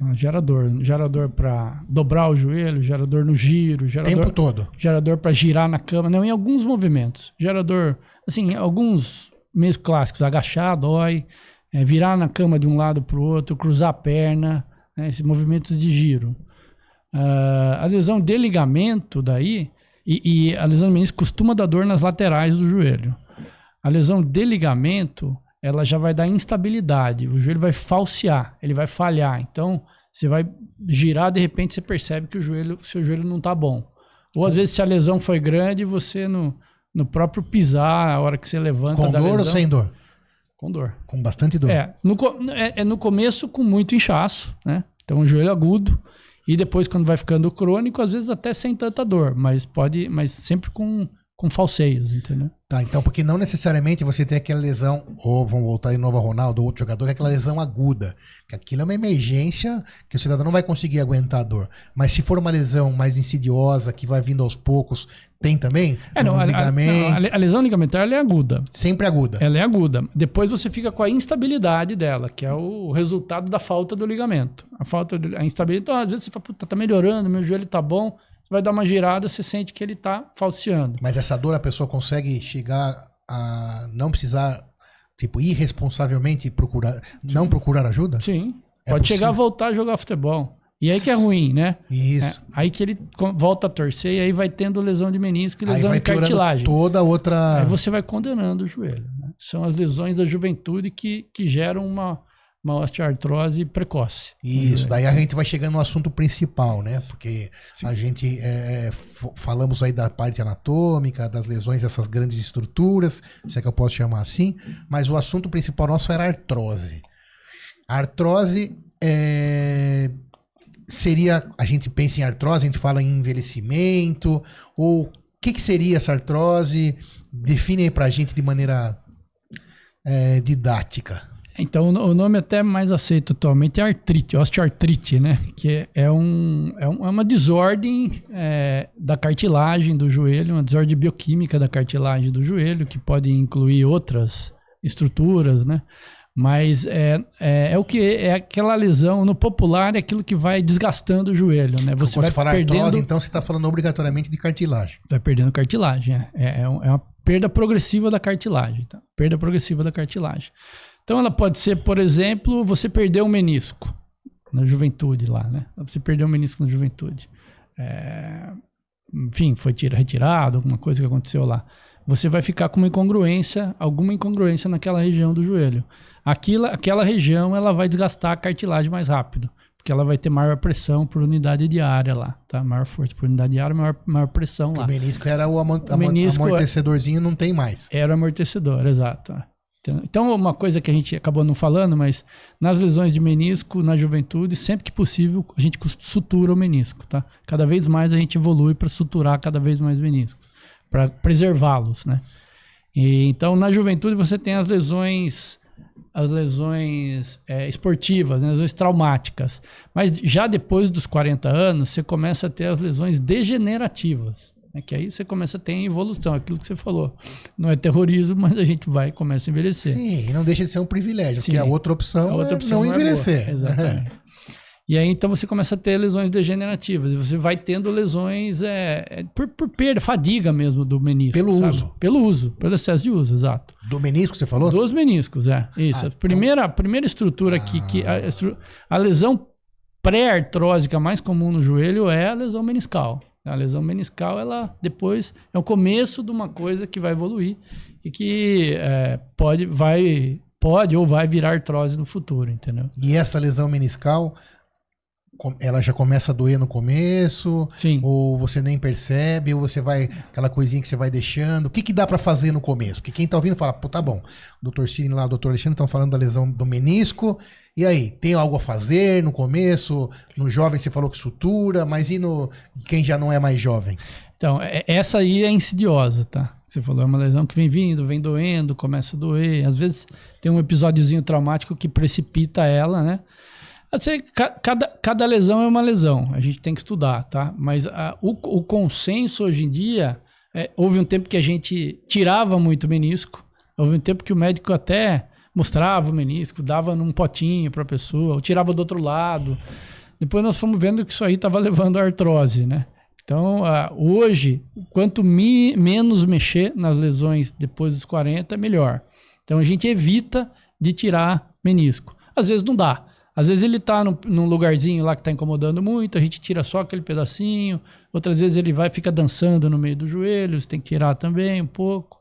Speaker 2: Ela gera dor. Gera dor para dobrar o joelho, gera dor no giro, gera Tempo dor, todo. Gera dor para girar na cama. Não, em alguns movimentos. Gera dor, assim, alguns meios clássicos. Agachar, dói. É, virar na cama de um lado para o outro, cruzar a perna né, esses movimentos de giro. Uh, a lesão de ligamento daí, e, e a lesão de menisco costuma dar dor nas laterais do joelho. A lesão de ligamento, ela já vai dar instabilidade, o joelho vai falsear, ele vai falhar. Então, você vai girar, de repente você percebe que o joelho, seu joelho não está bom. Ou às vezes se a lesão foi grande, você no, no próprio pisar, a hora que você levanta... Com dor lesão, ou sem dor? Com dor. Com bastante dor. É no, é, é no começo com muito inchaço, né? Então, joelho agudo. E depois, quando vai ficando crônico, às vezes até sem tanta dor, mas pode, mas sempre com com falseios, entendeu?
Speaker 1: Tá, então porque não necessariamente você tem aquela lesão, ou vamos voltar em Nova a Ronaldo, outro jogador, que é aquela lesão aguda, que aquilo é uma emergência que o cidadão não vai conseguir aguentar a dor. Mas se for uma lesão mais insidiosa, que vai vindo aos poucos,
Speaker 2: tem também? É, não, a, ligamento... a, a, lesão ligamentar é aguda. Sempre aguda. Ela é aguda. Depois você fica com a instabilidade dela, que é o resultado da falta do ligamento. A falta, da a instabilidade. Então, às vezes você fala, puta, tá melhorando, meu joelho tá bom vai dar uma girada, você sente que ele está falseando.
Speaker 1: Mas essa dor a pessoa consegue chegar a não precisar, tipo,
Speaker 2: irresponsavelmente procurar, Sim. não procurar ajuda? Sim. É Pode possível. chegar a voltar a jogar futebol. E aí que é ruim, né? Isso. É, aí que ele volta a torcer e aí vai tendo lesão de menisco e lesão de cartilagem. Toda outra. Aí você vai condenando o joelho. Né? São as lesões da juventude que, que geram uma, uma osteoartrose precoce. Isso, né? daí a gente vai
Speaker 1: chegando no assunto principal, né? Porque Sim. a gente é, é falamos aí da parte anatômica, das lesões, essas grandes estruturas, se é que eu posso chamar assim, mas o assunto principal nosso era artrose. artrose é, seria, a gente pensa em artrose, a gente fala em envelhecimento, ou o
Speaker 2: que, que seria essa artrose? Define aí pra gente de maneira é, didática. Então, o nome é até mais aceito atualmente é artrite, osteoartrite, é né? Que é, é, um, é, uma desordem é, da cartilagem do joelho, uma desordem bioquímica da cartilagem do joelho, que pode incluir outras estruturas, né? Mas é, é, é, o que é aquela lesão no popular é aquilo que vai desgastando o joelho, né? Você vai falar perdendo, artrose, então você está falando obrigatoriamente de cartilagem. Vai perdendo cartilagem, né? é, é, é uma perda progressiva da cartilagem, tá? Perda progressiva da cartilagem. Então ela pode ser, por exemplo, você perdeu um menisco na juventude lá, né? Você perdeu um menisco na juventude. É, enfim, foi retirado, alguma coisa que aconteceu lá. Você vai ficar com uma incongruência, alguma incongruência naquela região do joelho. Aquilo, aquela região ela vai desgastar a cartilagem mais rápido, porque ela vai ter maior pressão por unidade de área lá, tá? Maior força por unidade de área, maior, maior pressão lá. O menisco era o, amor, o menisco é amortecedorzinho, não tem mais. Era o amortecedor, exato. Então, então, uma coisa que a gente acabou não falando, mas nas lesões de menisco, na juventude, sempre que possível, a gente sutura o menisco, tá? Cada vez mais a gente evolui para suturar cada vez mais meniscos, para preservá-los, né? E, então, na juventude você tem as lesões as lesões é, esportivas, né? as lesões traumáticas. Mas já depois dos 40 anos, você começa a ter as lesões degenerativas é Que aí você começa a ter evolução, aquilo que você falou. Não é terrorismo, mas a gente vai começa a envelhecer. Sim, e não deixa de ser um privilégio, Sim. porque a outra opção, a outra é opção é não, envelhecer. É exatamente. E aí então você começa a ter lesões degenerativas. E você vai tendo lesões é, é, por, por perda, fadiga mesmo do menisco. Pelo sabe? uso. Pelo uso, pelo excesso de uso, exato. Do menisco, você falou? Dos meniscos, é. Isso. Ah, a, então primeira, então... a primeira estrutura ah. que. que a, a lesão pré-artrósica mais comum no joelho é a lesão meniscal. A lesão meniscal, ela depois é o começo de uma coisa que vai evoluir e que é, pode, vai, pode ou vai virar artrose no futuro, entendeu?
Speaker 1: E essa lesão meniscal, ela já começa a doer no começo? Sim. Ou você nem percebe? Ou você vai, aquela coisinha que você vai deixando? O que, que dá para fazer no começo? Porque quem tá ouvindo fala, pô, tá bom, o doutor Cine lá, o doutor Alexandre estão falando da lesão do menisco e aí, tem algo a fazer no começo? No
Speaker 2: jovem você falou que sutura, mas e no quem já não é mais jovem? Então, é, essa aí é insidiosa, tá? Você falou, é uma lesão que vem vindo, vem doendo, começa a doer. Às vezes tem um episódiozinho traumático que precipita ela, né? Assim, cada, cada lesão é uma lesão, a gente tem que estudar, tá? Mas a, ah, o, o, consenso hoje em dia, é, houve um tempo que a gente tirava muito o menisco, houve um tempo que o médico até mostrava o menisco, dava num potinho para a pessoa, ou tirava do outro lado. Depois nós fomos vendo que isso aí estava levando à artrose, né? Então, uh, hoje, quanto mi, menos mexer nas lesões depois dos 40, melhor. Então, a gente evita de tirar menisco. Às vezes não dá. Às vezes ele está num, lugarzinho lá que está incomodando muito, a gente tira só aquele pedacinho. Outras vezes ele vai fica dançando no meio do joelho, você tem que tirar também um pouco.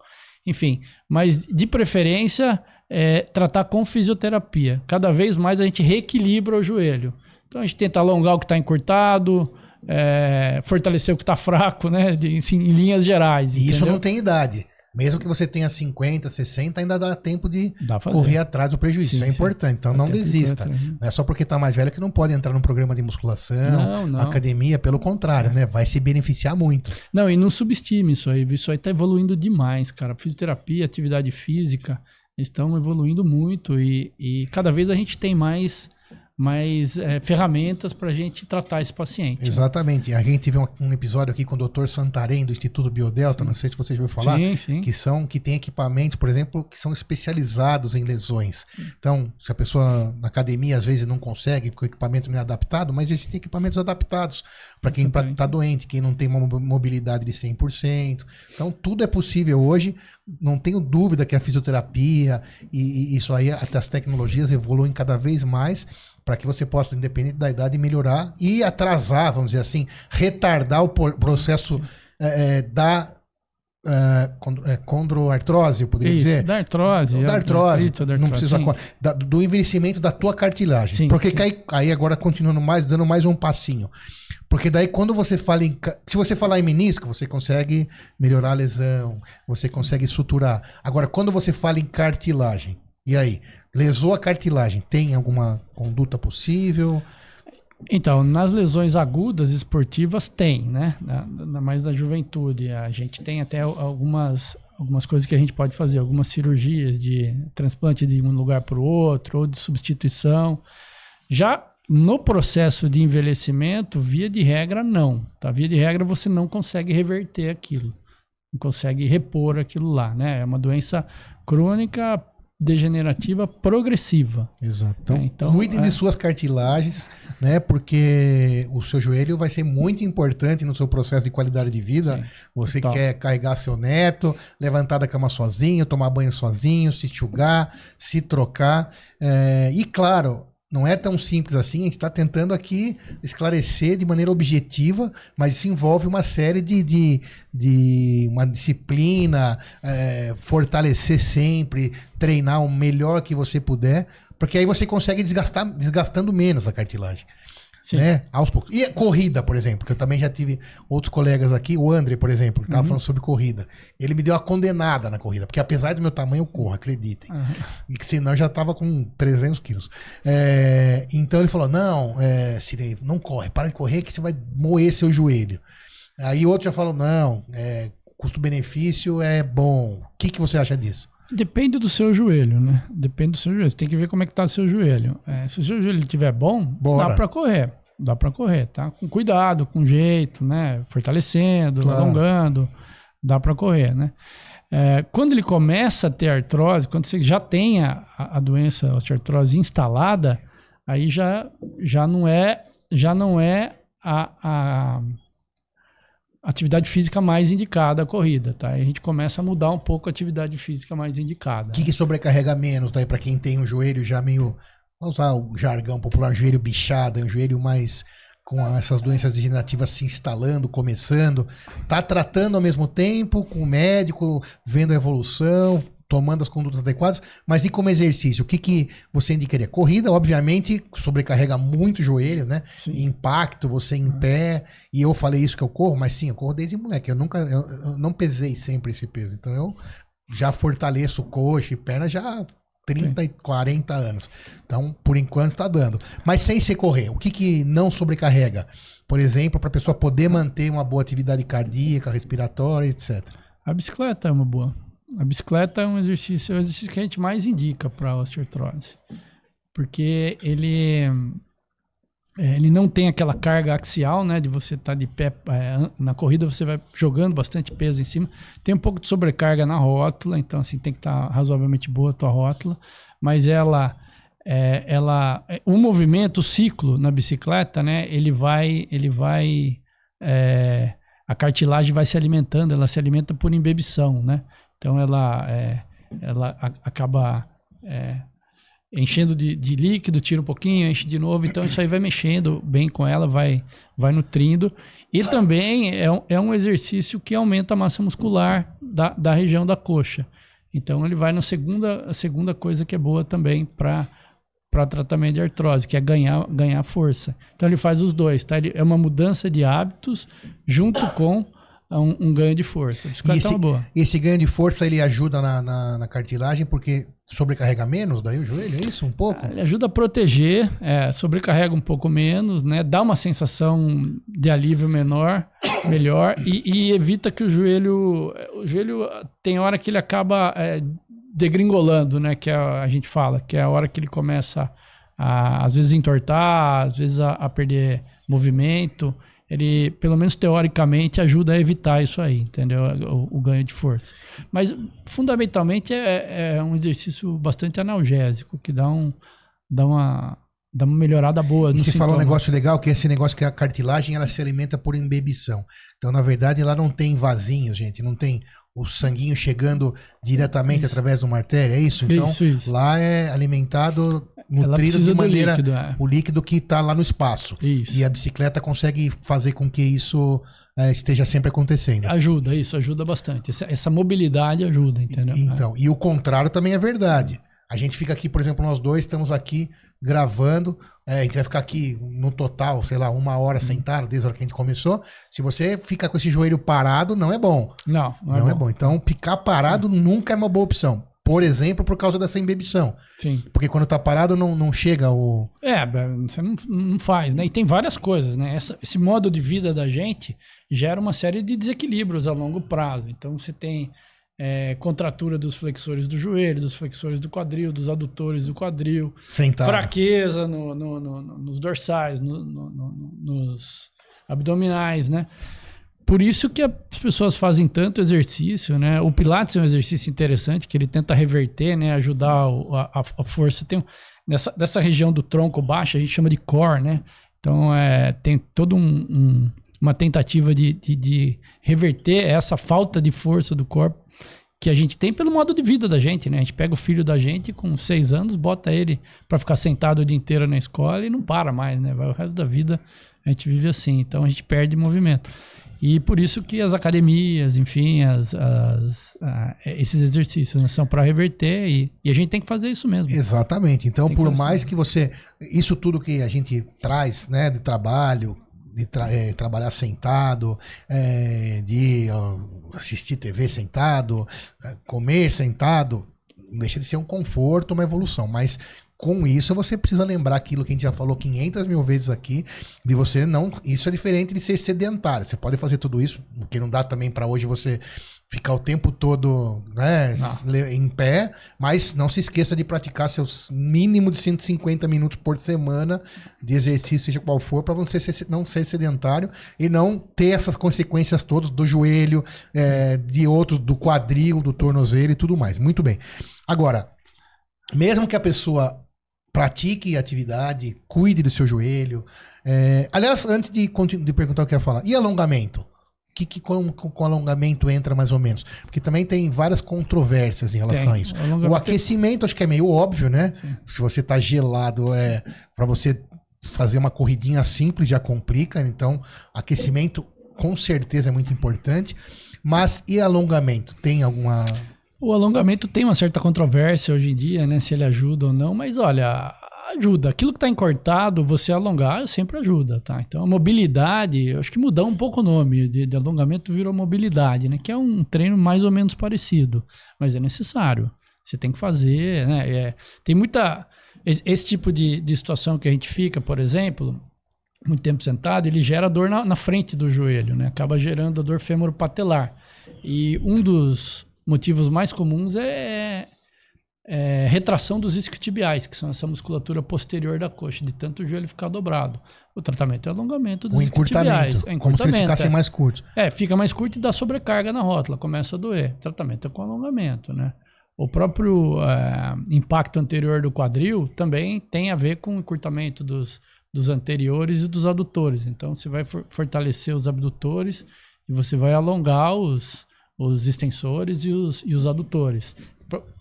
Speaker 2: Enfim, mas de preferência é, tratar com fisioterapia. Cada vez mais a gente reequilibra o joelho. Então a gente tenta alongar o que está encurtado, é, fortalecer o que está fraco, né? De, assim, em linhas gerais. E entendeu? isso não tem idade. Mesmo que você tenha 50, 60, ainda dá tempo de dá correr atrás
Speaker 1: do prejuízo. Sim, isso é sim. importante. Então dá não desista. não é só porque está mais velho que não pode entrar num programa de musculação, não, não. academia, pelo contrário, é. né? Vai se beneficiar muito.
Speaker 2: Não, e não subestime isso aí. Isso aí está evoluindo demais, cara. Fisioterapia, atividade física estão evoluindo muito e, e cada vez a gente tem mais mais é, ferramentas para a gente tratar esse paciente.
Speaker 1: Exatamente. Né? A gente teve um, um, episódio aqui com o Dr. Santarém, do Instituto Biodelta, sim. não sei se vocês já ouviu falar, sim, sim. que são que tem equipamentos, por exemplo, que são especializados em lesões. Então, se a pessoa na academia às vezes não consegue, porque o equipamento não é adaptado, mas existem equipamentos adaptados para quem está tá doente, quem não tem uma mobilidade de 100%. Então, tudo é possível hoje. Não tenho dúvida que a fisioterapia e, e isso aí, as tecnologias evoluem cada vez mais para que você possa, independente da idade, melhorar e atrasar, vamos dizer assim, retardar o processo é, é, da uh, condroartrose, eu poderia Isso, dizer? Da
Speaker 2: artrose. Da artrose. da artrose não precisa
Speaker 1: da, do envelhecimento da tua cartilagem. Sim, porque sim. Aí, aí, agora continuando mais, dando mais um passinho. Porque daí quando você fala em. Se você falar em menisco, você consegue melhorar a lesão, você consegue suturar. Agora, quando você fala em cartilagem, e
Speaker 2: aí? Lesou a cartilagem, tem alguma conduta possível? Então, nas lesões agudas esportivas tem, né? Na, na, mais da juventude. A gente tem até algumas, algumas coisas que a gente pode fazer, algumas cirurgias de transplante de um lugar para o outro, ou de substituição. Já no processo de envelhecimento, via de regra, não. Tá? Via de regra, você não consegue reverter aquilo. Não consegue repor aquilo lá, né? É uma doença crônica degenerativa progressiva.
Speaker 1: Exato. Então, é, então cuide é... de suas cartilagens, né? Porque o seu joelho vai ser muito importante no seu processo de qualidade de vida. Sim. Você então. quer carregar seu neto, levantar da cama sozinho, tomar banho sozinho, se enxugar, se trocar. É, e claro, não é tão simples assim. A gente está tentando aqui esclarecer de maneira objetiva, mas isso envolve uma série de, de, de uma disciplina, é, fortalecer sempre, treinar o melhor que você puder, porque aí você consegue desgastar, desgastando menos a cartilagem. Sim. Né? Aos poucos. E corrida, por exemplo, que eu também já tive outros colegas aqui, o André, por exemplo, que estava uhum. falando sobre corrida. Ele me deu uma condenada na corrida, porque apesar do meu tamanho, eu corro, acreditem. Uhum. E que senão eu já estava com 300 quilos. É, então ele falou: não, é, Sidney, não corre, para de correr que você vai moer seu joelho. Aí outro já falou: não, é, custo-benefício é bom. O que, que você acha disso?
Speaker 2: Depende do seu joelho, né? Depende do seu joelho. Você tem que ver como é que tá o seu joelho. É, se o seu joelho estiver bom, Bora. dá para correr dá para correr, tá? Com cuidado, com jeito, né? Fortalecendo, claro. alongando, dá para correr, né? É, quando ele começa a ter artrose, quando você já tem a, a doença a osteoartrose instalada, aí já, já não é já não é a, a atividade física mais indicada a corrida, tá? a gente começa a mudar um pouco a atividade física mais indicada. O que,
Speaker 1: que sobrecarrega menos, tá? Para quem tem o joelho já meio vamos usar o jargão popular, joelho bichado, é um joelho mais com essas doenças degenerativas se instalando, começando, tá tratando ao mesmo tempo com o médico, vendo a evolução, tomando as condutas adequadas, mas e como exercício? O que, que você indicaria? Corrida, obviamente, sobrecarrega muito o joelho, né? Impacto, você em pé. E eu falei isso que eu corro, mas sim, eu corro desde moleque. Eu nunca, eu, eu não pesei sempre esse peso. Então eu já fortaleço coxa e perna já 30 e 40 anos. Então, por enquanto está dando. Mas sem se correr, o que, que não sobrecarrega? Por exemplo, para a pessoa poder manter uma boa atividade cardíaca, respiratória, etc.
Speaker 2: A bicicleta é uma boa. A bicicleta é um exercício, é o exercício que a gente mais indica para osteoartrose. Porque ele é, ele não tem aquela carga axial, né? De você estar tá de pé é, na corrida, você vai jogando bastante peso em cima. Tem um pouco de sobrecarga na rótula, então assim tem que estar tá razoavelmente boa a tua rótula, mas ela é, ela é, o movimento, o ciclo na bicicleta, né? Ele vai ele vai é, a cartilagem vai se alimentando, ela se alimenta por embebição, né? Então ela é, ela a, acaba enchendo de, de, líquido, tira um pouquinho, enche de novo. Então isso aí vai mexendo bem com ela, vai, vai nutrindo. E também é um, é um exercício que aumenta a massa muscular da, da região da coxa. Então ele vai na segunda, a segunda coisa que é boa também para para tratamento de artrose, que é ganhar, ganhar força. Então ele faz os dois, tá? Ele, é uma mudança de hábitos junto com é um, um ganho de força. A bicicleta é esse, é uma boa. Esse ganho de força ele ajuda na, na, na, cartilagem porque sobrecarrega menos daí o joelho, é isso? Um pouco? Ah, ele ajuda a proteger, é, sobrecarrega um pouco menos, né? Dá uma sensação de alívio menor, melhor, e, e, evita que o joelho. O joelho tem hora que ele acaba é, degringolando, né? Que a, é, a, gente fala, que é a hora que ele começa a, às vezes, entortar, às vezes, a, a perder movimento ele, pelo menos teoricamente, ajuda a evitar isso aí, entendeu? O, o ganho de força. Mas, fundamentalmente, é, é, um exercício bastante analgésico, que dá, um, dá, uma, dá uma melhorada boa. E você falou um negócio legal, que é esse
Speaker 1: negócio que é a cartilagem ela se alimenta por embebição. Então, na verdade, ela não tem vasinho, gente, não tem o sanguinho chegando diretamente isso. através de uma artéria, é isso? Então, isso, isso. lá é alimentado nutrida de maneira líquido, é. o líquido que está lá no espaço. Isso. E a bicicleta consegue fazer com que isso é, esteja sempre acontecendo.
Speaker 2: Ajuda, isso ajuda bastante. Essa, essa mobilidade ajuda, entendeu? E, então, e o contrário também é verdade. A gente fica
Speaker 1: aqui, por exemplo, nós dois estamos aqui gravando. É, a gente vai ficar aqui no total, sei lá, uma hora hum. sentado, desde a hora que a gente começou. Se você fica com esse joelho parado, não é bom. Não, não, é não é, bom. é, bom. Então, ficar parado hum. nunca é uma boa opção por exemplo, por causa dessa imbebição Sim. Porque quando tá parado não, não chega o.
Speaker 2: É, você não, não faz, né? E tem várias coisas, né? Essa, esse modo de vida da gente gera uma série de desequilíbrios a longo prazo. Então você tem é, contratura dos flexores do joelho, dos flexores do quadril, dos adutores do quadril, Sentado. fraqueza no, no, no, nos dorsais, nos abdominais, né? por isso que as pessoas fazem tanto exercício, né? O Pilates é um exercício interessante que ele tenta reverter, né? Ajudar a, a, a força. Tem nessa, dessa região do tronco baixo, a gente chama de core, né? Então é, tem todo um, um uma tentativa de, de, de, reverter essa falta de força do corpo que a gente tem pelo modo de vida da gente, né? A gente pega o filho da gente com seis anos, bota ele para ficar sentado o dia inteiro na escola e não para mais, né? Vai o resto da vida a gente vive assim, então a gente perde movimento. E por isso que as academias, enfim, as, as, a, esses exercícios né, são para reverter e, e, a gente tem que fazer isso mesmo.
Speaker 1: Exatamente. Então, por que mais que você. Isso tudo que a gente traz né, de trabalho, de tra é, trabalhar sentado, é, de ó, assistir TV sentado, é, comer sentado, deixa de ser um conforto, uma evolução. Mas com isso, você precisa lembrar aquilo que a gente já falou 500 mil vezes aqui, de você não. Isso é diferente de ser sedentário. Você pode fazer tudo isso, o que não dá também para hoje você ficar o tempo todo né, em pé, mas não se esqueça de praticar seus mínimo de 150 minutos por semana de exercício, seja qual for, para você ser, não ser sedentário e não ter essas consequências todas do joelho, é, de outros, do quadril, do tornozelo e tudo mais. Muito bem. Agora, mesmo que a pessoa pratique atividade, cuide do seu joelho. É, aliás, antes de, de, perguntar o que eu ia falar, e alongamento? Que, que com, com, alongamento entra mais ou menos? Porque também tem várias controvérsias em relação tem. a isso. O, o é- aquecimento acho que é meio óbvio, né? Sim. Se você está gelado, é para você fazer uma corridinha simples já complica. Então, aquecimento com certeza é muito importante. Mas e
Speaker 2: alongamento? Tem alguma o alongamento tem uma certa controvérsia hoje em dia, né? Se ele ajuda ou não, mas olha, ajuda. Aquilo que está encortado, você alongar sempre ajuda, tá? Então a mobilidade, eu acho que mudou um pouco o nome, de, de, alongamento virou mobilidade, né? Que é um treino mais ou menos parecido, mas é necessário. Você tem que fazer, né? É, tem muita. Esse, esse tipo de, de situação que a gente fica, por exemplo, muito tempo sentado, ele gera dor na, na frente do joelho, né? Acaba gerando a dor fêmoro patelar. E um dos motivos mais comuns é, é, é retração dos isquiotibiais, que são essa musculatura posterior da coxa, de tanto o joelho ficar dobrado. O tratamento é alongamento dos o isquiotibiais. É encurtamento, como se eles ficassem é. mais curtos. É, fica mais curto e dá sobrecarga na rótula, começa a doer. O tratamento é com alongamento, né? O próprio eh, impacto anterior do quadril também tem a ver com o encurtamento dos, dos anteriores e dos adutores. Então, você vai for fortalecer os abdutores e você vai alongar os, os extensores e os, e os adutores.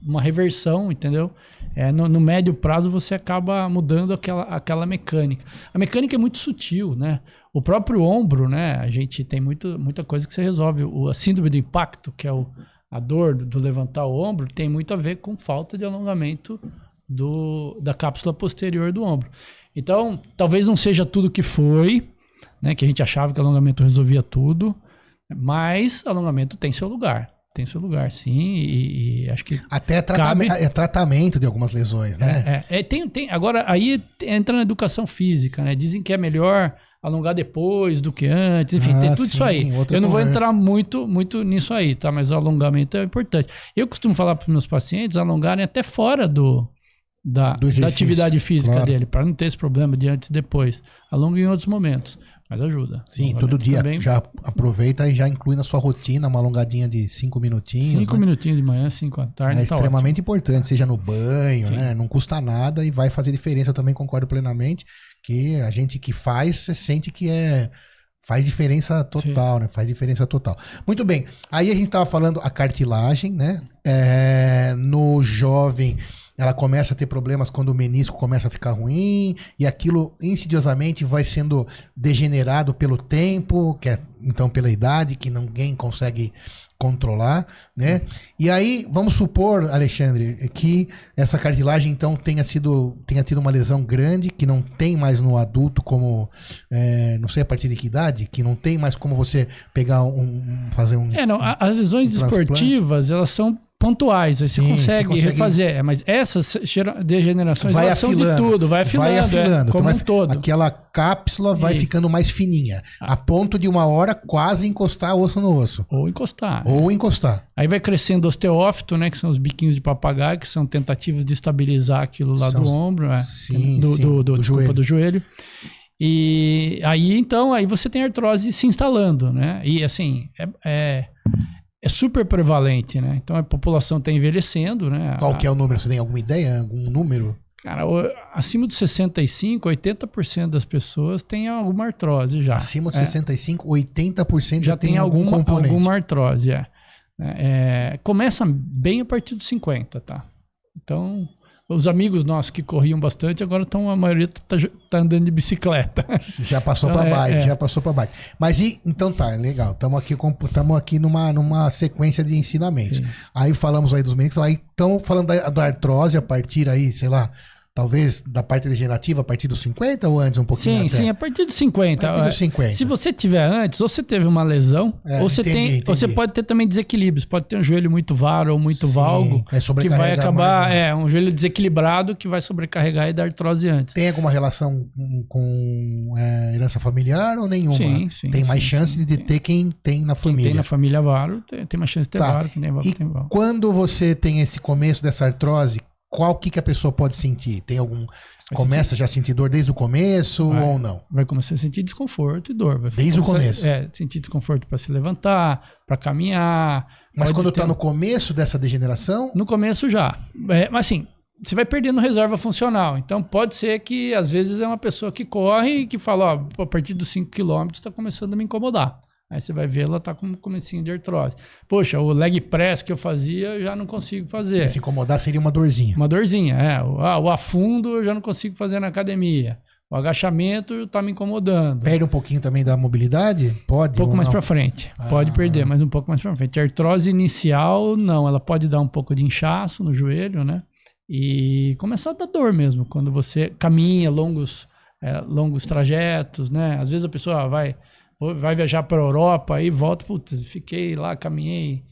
Speaker 2: Uma reversão, entendeu? É, no, no, médio prazo você acaba mudando aquela, aquela mecânica. A mecânica é muito sutil, né? O próprio ombro, né? A gente tem muito, muita coisa que você resolve. O, a síndrome do impacto, que é o, a dor do, do levantar o ombro, tem muito a ver com falta de alongamento do, da cápsula posterior do ombro. Então, talvez não seja tudo que foi, né? Que a gente achava que alongamento resolvia tudo. Mas alongamento tem seu lugar. Tem seu lugar, sim, e, e acho que. Até é tratamento, cabe... é tratamento de algumas lesões, né? É, é, é, tem, tem, agora, aí entra na educação física, né? Dizem que é melhor alongar depois do que antes, enfim, ah, tem tudo sim, isso aí. Eu não conversa. vou entrar muito, muito nisso aí, tá? Mas o alongamento é importante. Eu costumo falar para os meus pacientes alongarem até fora do, da, da atividade física claro. dele, para não ter esse problema de antes e depois. Alonga em outros momentos. Mas ajuda. Sim, todo dia. Também. Já
Speaker 1: aproveita e já inclui na sua rotina uma alongadinha de cinco minutinhos. Cinco né?
Speaker 2: minutinhos de manhã, cinco à tarde. É tá extremamente
Speaker 1: ótimo. importante, seja no banho, Sim. né? Não custa nada e vai fazer diferença. Eu também concordo plenamente que a gente que faz sente que é faz diferença total, Sim. né? Faz diferença total. Muito bem. Aí a gente estava falando a cartilagem, né? É, no jovem ela começa a ter problemas quando o menisco começa a ficar ruim, e aquilo insidiosamente vai sendo degenerado pelo tempo, que é então pela idade, que ninguém consegue controlar, né? E aí, vamos supor, Alexandre, que essa cartilagem então tenha sido tenha tido uma lesão grande que não tem mais no adulto como é, não sei a partir de que idade, que não tem mais como você pegar um fazer um É, não, as lesões um esportivas,
Speaker 2: elas são pontuais, aí você, Sim, consegue, você consegue refazer. É, mas essas degenerações vai são de tudo, vai afilando, vai afilando é, como então vai, um
Speaker 1: todo. Aquela cápsula vai e... ficando mais fininha, ah. a ponto de uma hora quase encostar osso no osso. Ou encostar. Né? Ou é. encostar.
Speaker 2: Aí vai crescendo osteófito, né, que são os biquinhos de papagaio, que são tentativas de estabilizar aquilo lá são... do ombro, é. sim, do, sim, do, do, do desculpa, joelho. do joelho. E aí, então, aí você tem artrose se instalando, né? E assim, é, é é super prevalente, né? Então a população está envelhecendo, né? Qual que é
Speaker 1: o número? Você tem alguma ideia? Algum número?
Speaker 2: Cara, acima de 65, 80% das pessoas tem alguma artrose já. Acima de é. 65, 80% já, já tem, tem alguma, componente. alguma artrose, é. É, começa bem a partir dos 50, tá? Então, os amigos nossos que corriam bastante, agora estão a maioria está tá andando de bicicleta. Já passou então, para é, baixo bike, é.
Speaker 1: já passou para bike. Mas e, então tá, legal. Estamos aqui estamos aqui numa numa sequência de ensinamentos. Sim. Aí falamos aí dos médicos, aí estão falando da, da artrose a partir aí, sei lá, talvez da parte degenerativa a partir dos 50 ou antes um pouquinho? Sim, até? sim, a
Speaker 2: partir dos 50. A partir dos 50. É. Se você tiver antes, ou você teve uma lesão, é, ou, você entendi, tem, entendi. ou você pode ter também desequilíbrios. Pode ter um joelho muito varo ou muito sim, valgo, é que vai acabar, mais, né? é, um joelho desequilibrado que vai sobrecarregar e dar artrose antes. Tem alguma relação com, é, herança familiar
Speaker 1: ou nenhuma? Sim, sim. Tem mais sim, chance
Speaker 2: sim, de ter quem tem na família. Quem tem na família varo, tem, tem mais chance de ter tá. varo, que nem e tem
Speaker 1: quando você tem esse começo dessa artrose, qual que, que a pessoa pode sentir? Tem algum. Vai começa sentir... já a sentir dor desde o começo vai, ou não? Vai começar a sentir desconforto
Speaker 2: e dor. Vai desde o começo. É, sentir desconforto para se levantar, para caminhar. Mas quando está ter... no começo dessa degeneração? No começo já. É, mas assim, você vai perdendo reserva funcional. Então pode ser que às vezes é uma pessoa que corre e que fala, ó, a partir dos 5 quilômetros está começando a me incomodar. Aí você vai ver, ela tá com um comecinho de artrose. Poxa, o leg press que eu fazia, eu já não consigo fazer. Se incomodar seria uma dorzinha. Uma dorzinha, é. O, ah, o afundo eu já não consigo fazer na academia. O agachamento tá me incomodando. Perde um pouquinho também da mobilidade? Pode. Um pouco mais para frente. Ah. Pode perder, mas um pouco mais para frente. A artrose inicial, não. Ela pode dar um pouco de inchaço no joelho, né? E começar a dar dor mesmo. Quando você caminha longos, é, longos trajetos, né? Às vezes a pessoa ah, vai vai viajar para a Europa, aí volta, putz, fiquei lá, caminhei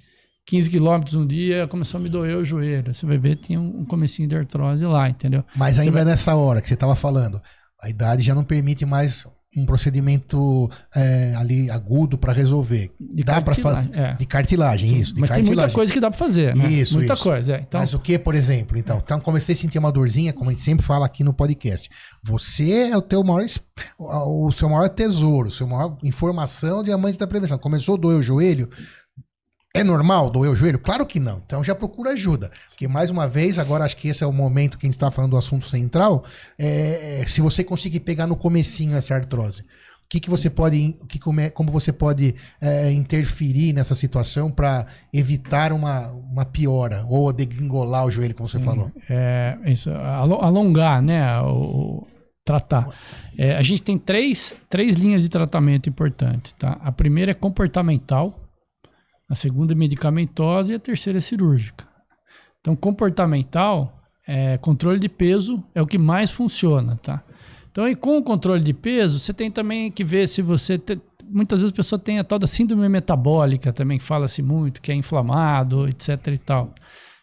Speaker 2: 15 quilômetros um dia, começou a me doer o joelho. seu bebê tinha um comecinho de artrose lá, entendeu? Mas ainda nessa
Speaker 1: hora que você estava falando, a idade já não permite mais um procedimento é, ali agudo para resolver. De dá para fazer é. de cartilagem isso. De mas cartilagem. tem muita coisa que dá para fazer. Né? Isso, muita isso. coisa. É. Então... Mas o que, por exemplo, então, então comecei a sentir uma dorzinha, como a gente sempre fala aqui no podcast. Você é o teu maior, o seu maior tesouro, sua maior informação de amante da prevenção. Começou a doer o joelho, é normal doer o joelho? Claro que não. Então já procura ajuda. Porque, mais uma vez, agora acho que esse é o momento que a gente está falando do assunto central. É, é, se você conseguir pegar no comecinho essa artrose, o que, que você pode. Que, como, você pode é, interferir nessa situação para evitar uma, uma piora ou degringolar o joelho, como você Sim, falou?
Speaker 2: É, isso, alongar, né? O, tratar. É, a gente tem três, três linhas de tratamento importantes. Tá? A primeira é comportamental a segunda é medicamentosa e a terceira é cirúrgica. Então, comportamental, é, controle de peso é o que mais funciona, tá? Então, aí, com o controle de peso, você tem também que ver se você. Te... Muitas vezes a pessoa tem a tal da síndrome metabólica também, que fala-se muito, que é inflamado, etc e tal.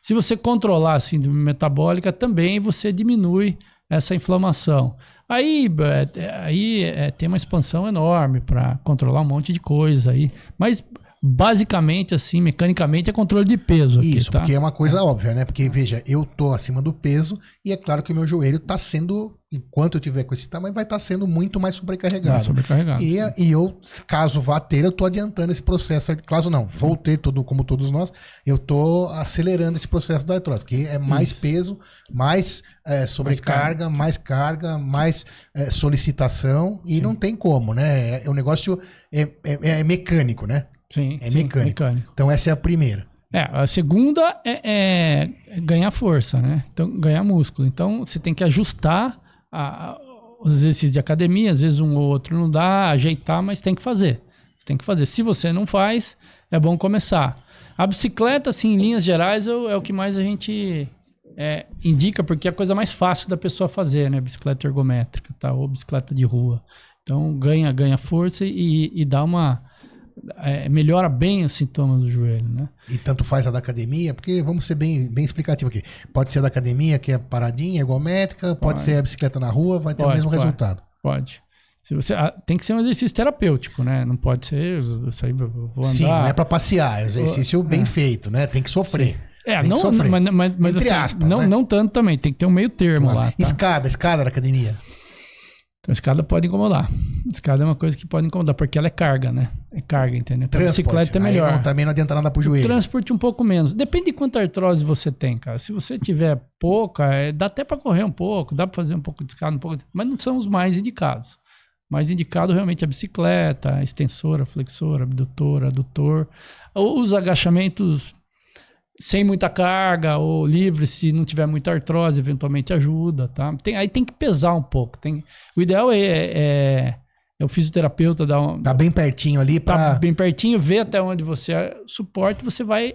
Speaker 2: Se você controlar a síndrome metabólica, também você diminui essa inflamação. Aí, é, é, aí é, tem uma expansão enorme para controlar um monte de coisa aí. Mas basicamente, assim, mecanicamente, é controle de peso. Aqui, Isso, tá? porque é uma coisa é. óbvia, né? Porque, veja, eu tô acima do peso e é claro
Speaker 1: que o meu joelho tá sendo, enquanto eu tiver com esse tamanho, vai estar tá sendo muito mais sobrecarregado. Mais sobrecarregado. E, e eu, caso vá ter, eu tô adiantando esse processo. Caso não, vou ter, todo, como todos nós, eu tô acelerando esse processo da artrose, que é mais Isso. peso, mais é, sobrecarga, mais carga, mais, carga, mais é, solicitação e sim. não tem como, né?
Speaker 2: É, o é negócio é, é, é mecânico, né? Sim, é sim, mecânico. mecânico. Então essa é a primeira. É, a segunda é, é ganhar força, né? Então, ganhar músculo. Então você tem que ajustar a, os exercícios de academia, às vezes um ou outro não dá, ajeitar, mas tem que fazer. tem que fazer. Se você não faz, é bom começar. A bicicleta, assim, em linhas gerais, é o que mais a gente é, indica, porque é a coisa mais fácil da pessoa fazer, né? Bicicleta ergométrica, tá? Ou bicicleta de rua. Então ganha, ganha força e, e dá uma é, melhora bem os sintomas do joelho, né? E
Speaker 1: tanto faz a da academia, porque vamos ser bem, bem explicativo aqui. Pode ser a da academia, que é paradinha, ergométrica, pode, pode ser a bicicleta na rua, vai ter pode, o mesmo pode, resultado.
Speaker 2: Pode. Se você, ah, tem que ser um exercício terapêutico, né? Não pode ser, sair, vou andar. Sim, não é para passear, é um exercício bem é. feito, né? Tem que sofrer. Sim. É, não, mas, mas, mas Entre assim, aspas, não, né? não tanto também, tem que ter um meio termo claro. lá. Tá? Escada, escada da academia. Então, escada pode incomodar. Escada é uma coisa que pode incomodar, porque ela é carga, né? É carga, entendeu? Então, a bicicleta é né? melhor. Não, também não adianta nada pro joelho. O transporte um pouco menos. Depende de quanta artrose você tem, cara. Se você tiver pouca, é, dá até para correr um pouco, dá para fazer um pouco de escada, um pouco de... mas não são os mais indicados. Mais indicado realmente é a bicicleta, a extensora, a flexora, abdutora, adutor. Os agachamentos sem muita carga ou livre se não tiver muita artrose eventualmente ajuda tá tem, aí tem que pesar um pouco tem o ideal é, é, é o fisioterapeuta dar um, tá bem pertinho ali tá para bem pertinho ver até onde você suporta você vai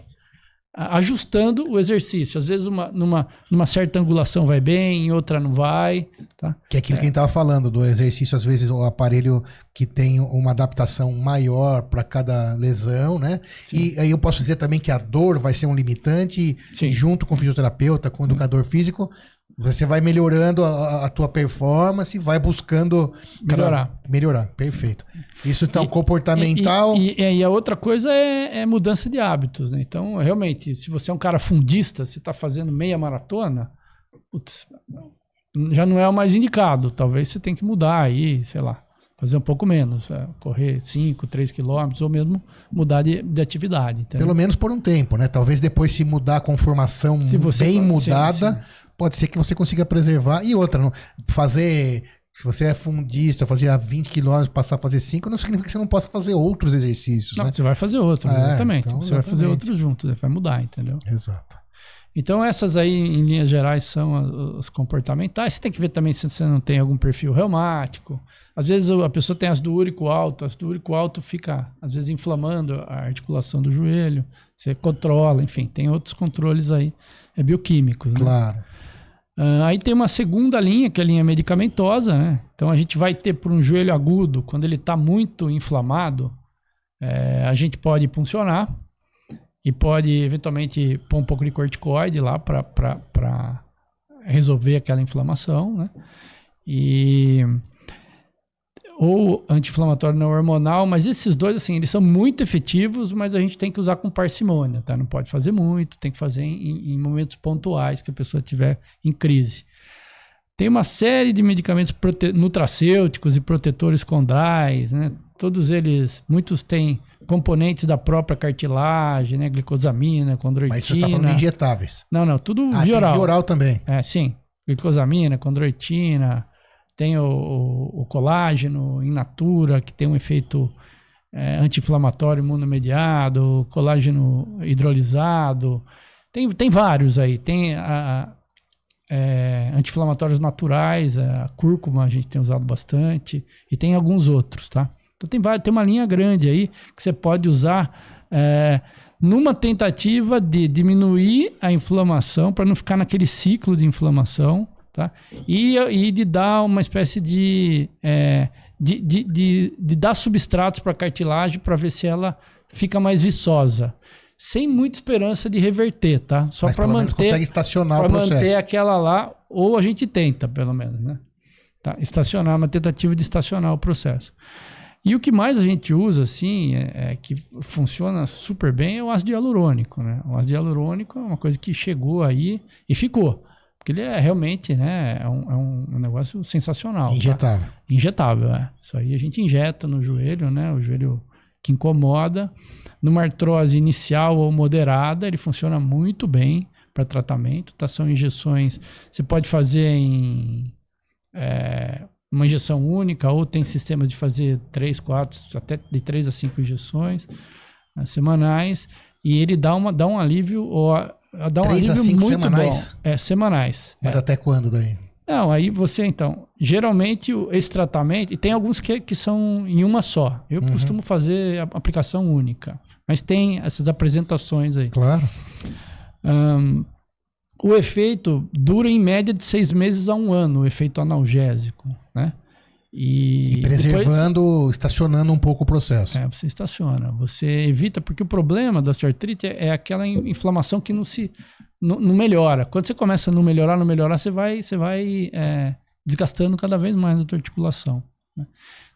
Speaker 2: ajustando o exercício. Às vezes, uma, numa, numa certa angulação vai bem, em outra não vai. Tá? Que é aquilo é. que a gente
Speaker 1: estava falando, do exercício, às vezes, o aparelho que tem uma adaptação maior para cada lesão, né? Sim. E aí eu posso dizer também que a dor vai ser um limitante, Sim. e junto com o fisioterapeuta, com o educador físico, você vai melhorando a, a tua performance, vai buscando melhorar. Cada... Melhorar, perfeito. Isso então, e, comportamental.
Speaker 2: E, e, e, a outra coisa é, é mudança de hábitos, né? Então, realmente, se você é um cara fundista, você está fazendo meia maratona, putz, já não é o mais indicado. Talvez você tenha que mudar aí, sei lá, fazer um pouco menos, é, correr 5, 3 quilômetros, ou mesmo mudar de, de atividade. Entendeu? Pelo menos por um tempo,
Speaker 1: né? Talvez depois se mudar com formação bem mudada, sim, sim pode ser que você consiga preservar. E outra, não, fazer. Se você é fundista, fazer 20 quilômetros, passar a fazer
Speaker 2: 5, não significa que você não possa fazer outros exercícios. Não, né? você vai fazer outro, é, exatamente. Então, você exatamente. vai fazer outros juntos, vai mudar, entendeu? Exato. Então, essas aí, em linhas gerais, são os comportamentais. Você tem que ver também se você não tem algum perfil reumático. Às vezes, a pessoa tem as do úrico alto. as do úrico alto fica, às vezes, inflamando a articulação do joelho. Você controla, enfim, tem outros controles aí é bioquímicos. Né? Claro. Uh, aí tem uma segunda linha, que é a linha medicamentosa, né? Então a gente vai ter para um joelho agudo, quando ele está muito inflamado, é, a gente pode funcionar e pode eventualmente pôr um pouco de corticoide lá para resolver aquela inflamação, né? E ou anti-inflamatório não hormonal, mas esses dois, assim, eles são muito efetivos, mas a gente tem que usar com parcimônia, tá? Não pode fazer muito, tem que fazer em, em momentos pontuais que a pessoa tiver em crise. Tem uma série de medicamentos nutracêuticos e protetores condrais, né? Todos eles, muitos têm componentes da própria cartilagem, né? Glicosamina, condroitina. Mas você está falando de injetáveis. Não, não, tudo ah, via oral. Via oral também. É, sim. Glicosamina, condroitina, tem o, o, o colágeno in natura, que tem um efeito é, anti-inflamatório imunomediado, colágeno hidrolisado. Tem, tem vários aí. Tem a, é, anti-inflamatórios naturais, a cúrcuma a gente tem usado bastante, e tem alguns outros, tá? Então tem, tem uma linha grande aí que você pode usar é, numa tentativa de diminuir a inflamação para não ficar naquele ciclo de inflamação Tá? E, e de dar uma espécie de, é, de, de, de, de, dar substratos para a cartilagem para ver se ela fica mais viçosa. Sem muita esperança de reverter, tá? Só para manter. consegue estacionar o processo. manter aquela lá, ou a gente tenta, pelo menos, né? Tá? Estacionar, uma tentativa de estacionar o processo. E o que mais a gente usa, assim, é, é, que funciona super bem é o ácido hialurônico, né? O ácido hialurônico é uma coisa que chegou aí e ficou. Porque ele é realmente, né? É um, é um negócio sensacional. Tá? Injetável. Tá? Injetável, é. Isso aí a gente injeta no joelho, né? O joelho que incomoda. Numa artrose inicial ou moderada, ele funciona muito bem para tratamento, tá? São injeções. Você pode fazer em. É, uma injeção única, ou tem sistemas de fazer três, quatro, até de três a cinco injeções né, semanais, e ele dá, uma, dá um alívio ou dá um Três alívio muito semanais. bom. É, semanais. Mas
Speaker 1: é. até quando daí?
Speaker 2: Não, aí você então. Geralmente esse tratamento, e tem alguns que, que são em uma só. Eu uhum. costumo fazer aplicação única. Mas tem essas apresentações aí. Claro. Um, o efeito dura em média de seis meses a um ano, o efeito analgésico. E, e preservando, depois, estacionando um pouco o processo. É, você estaciona. Você evita, porque o problema da osteoartrite é, é aquela inflamação que não se não, melhora. Quando você começa a não melhorar, não melhorar, você vai, você vai é, desgastando cada vez mais a tua articulação. Né?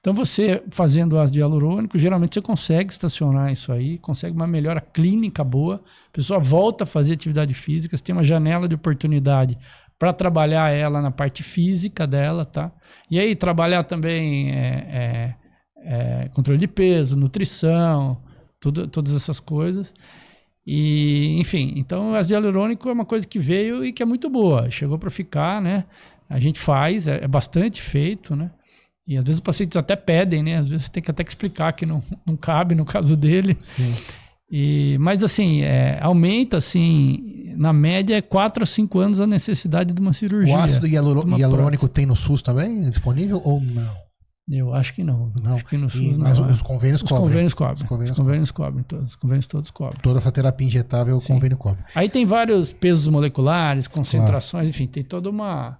Speaker 2: Então você fazendo ácido hialurônico, geralmente você consegue estacionar isso aí, consegue uma melhora clínica boa, a pessoa volta a fazer atividade física, você tem uma janela de oportunidade para trabalhar ela na parte física dela, tá? E aí trabalhar também é, é, é, controle de peso, nutrição, tudo, todas essas coisas. E, enfim, então o ácido hialurônico é uma coisa que veio e que é muito boa. Chegou para ficar, né? A gente faz, é, é, bastante feito, né? E às vezes os pacientes até pedem, né? Às vezes tem que até explicar que não, não cabe no caso dele. Sim. E, mas assim, é, aumenta assim, na média, 4 a 5 anos a necessidade de uma cirurgia. O ácido hialurônico
Speaker 1: tem no SUS também é disponível ou não? Eu acho que não. não. Acho que no SUS e, não. Mas os né? convênios os cobrem. Convênios cobrem. Os convênios, os
Speaker 2: convênios cobrem. cobrem. todos, os convênios todos cobrem. Toda essa terapia injetável, o convênio cobre. Aí tem vários pesos moleculares, concentrações, claro. enfim, tem toda uma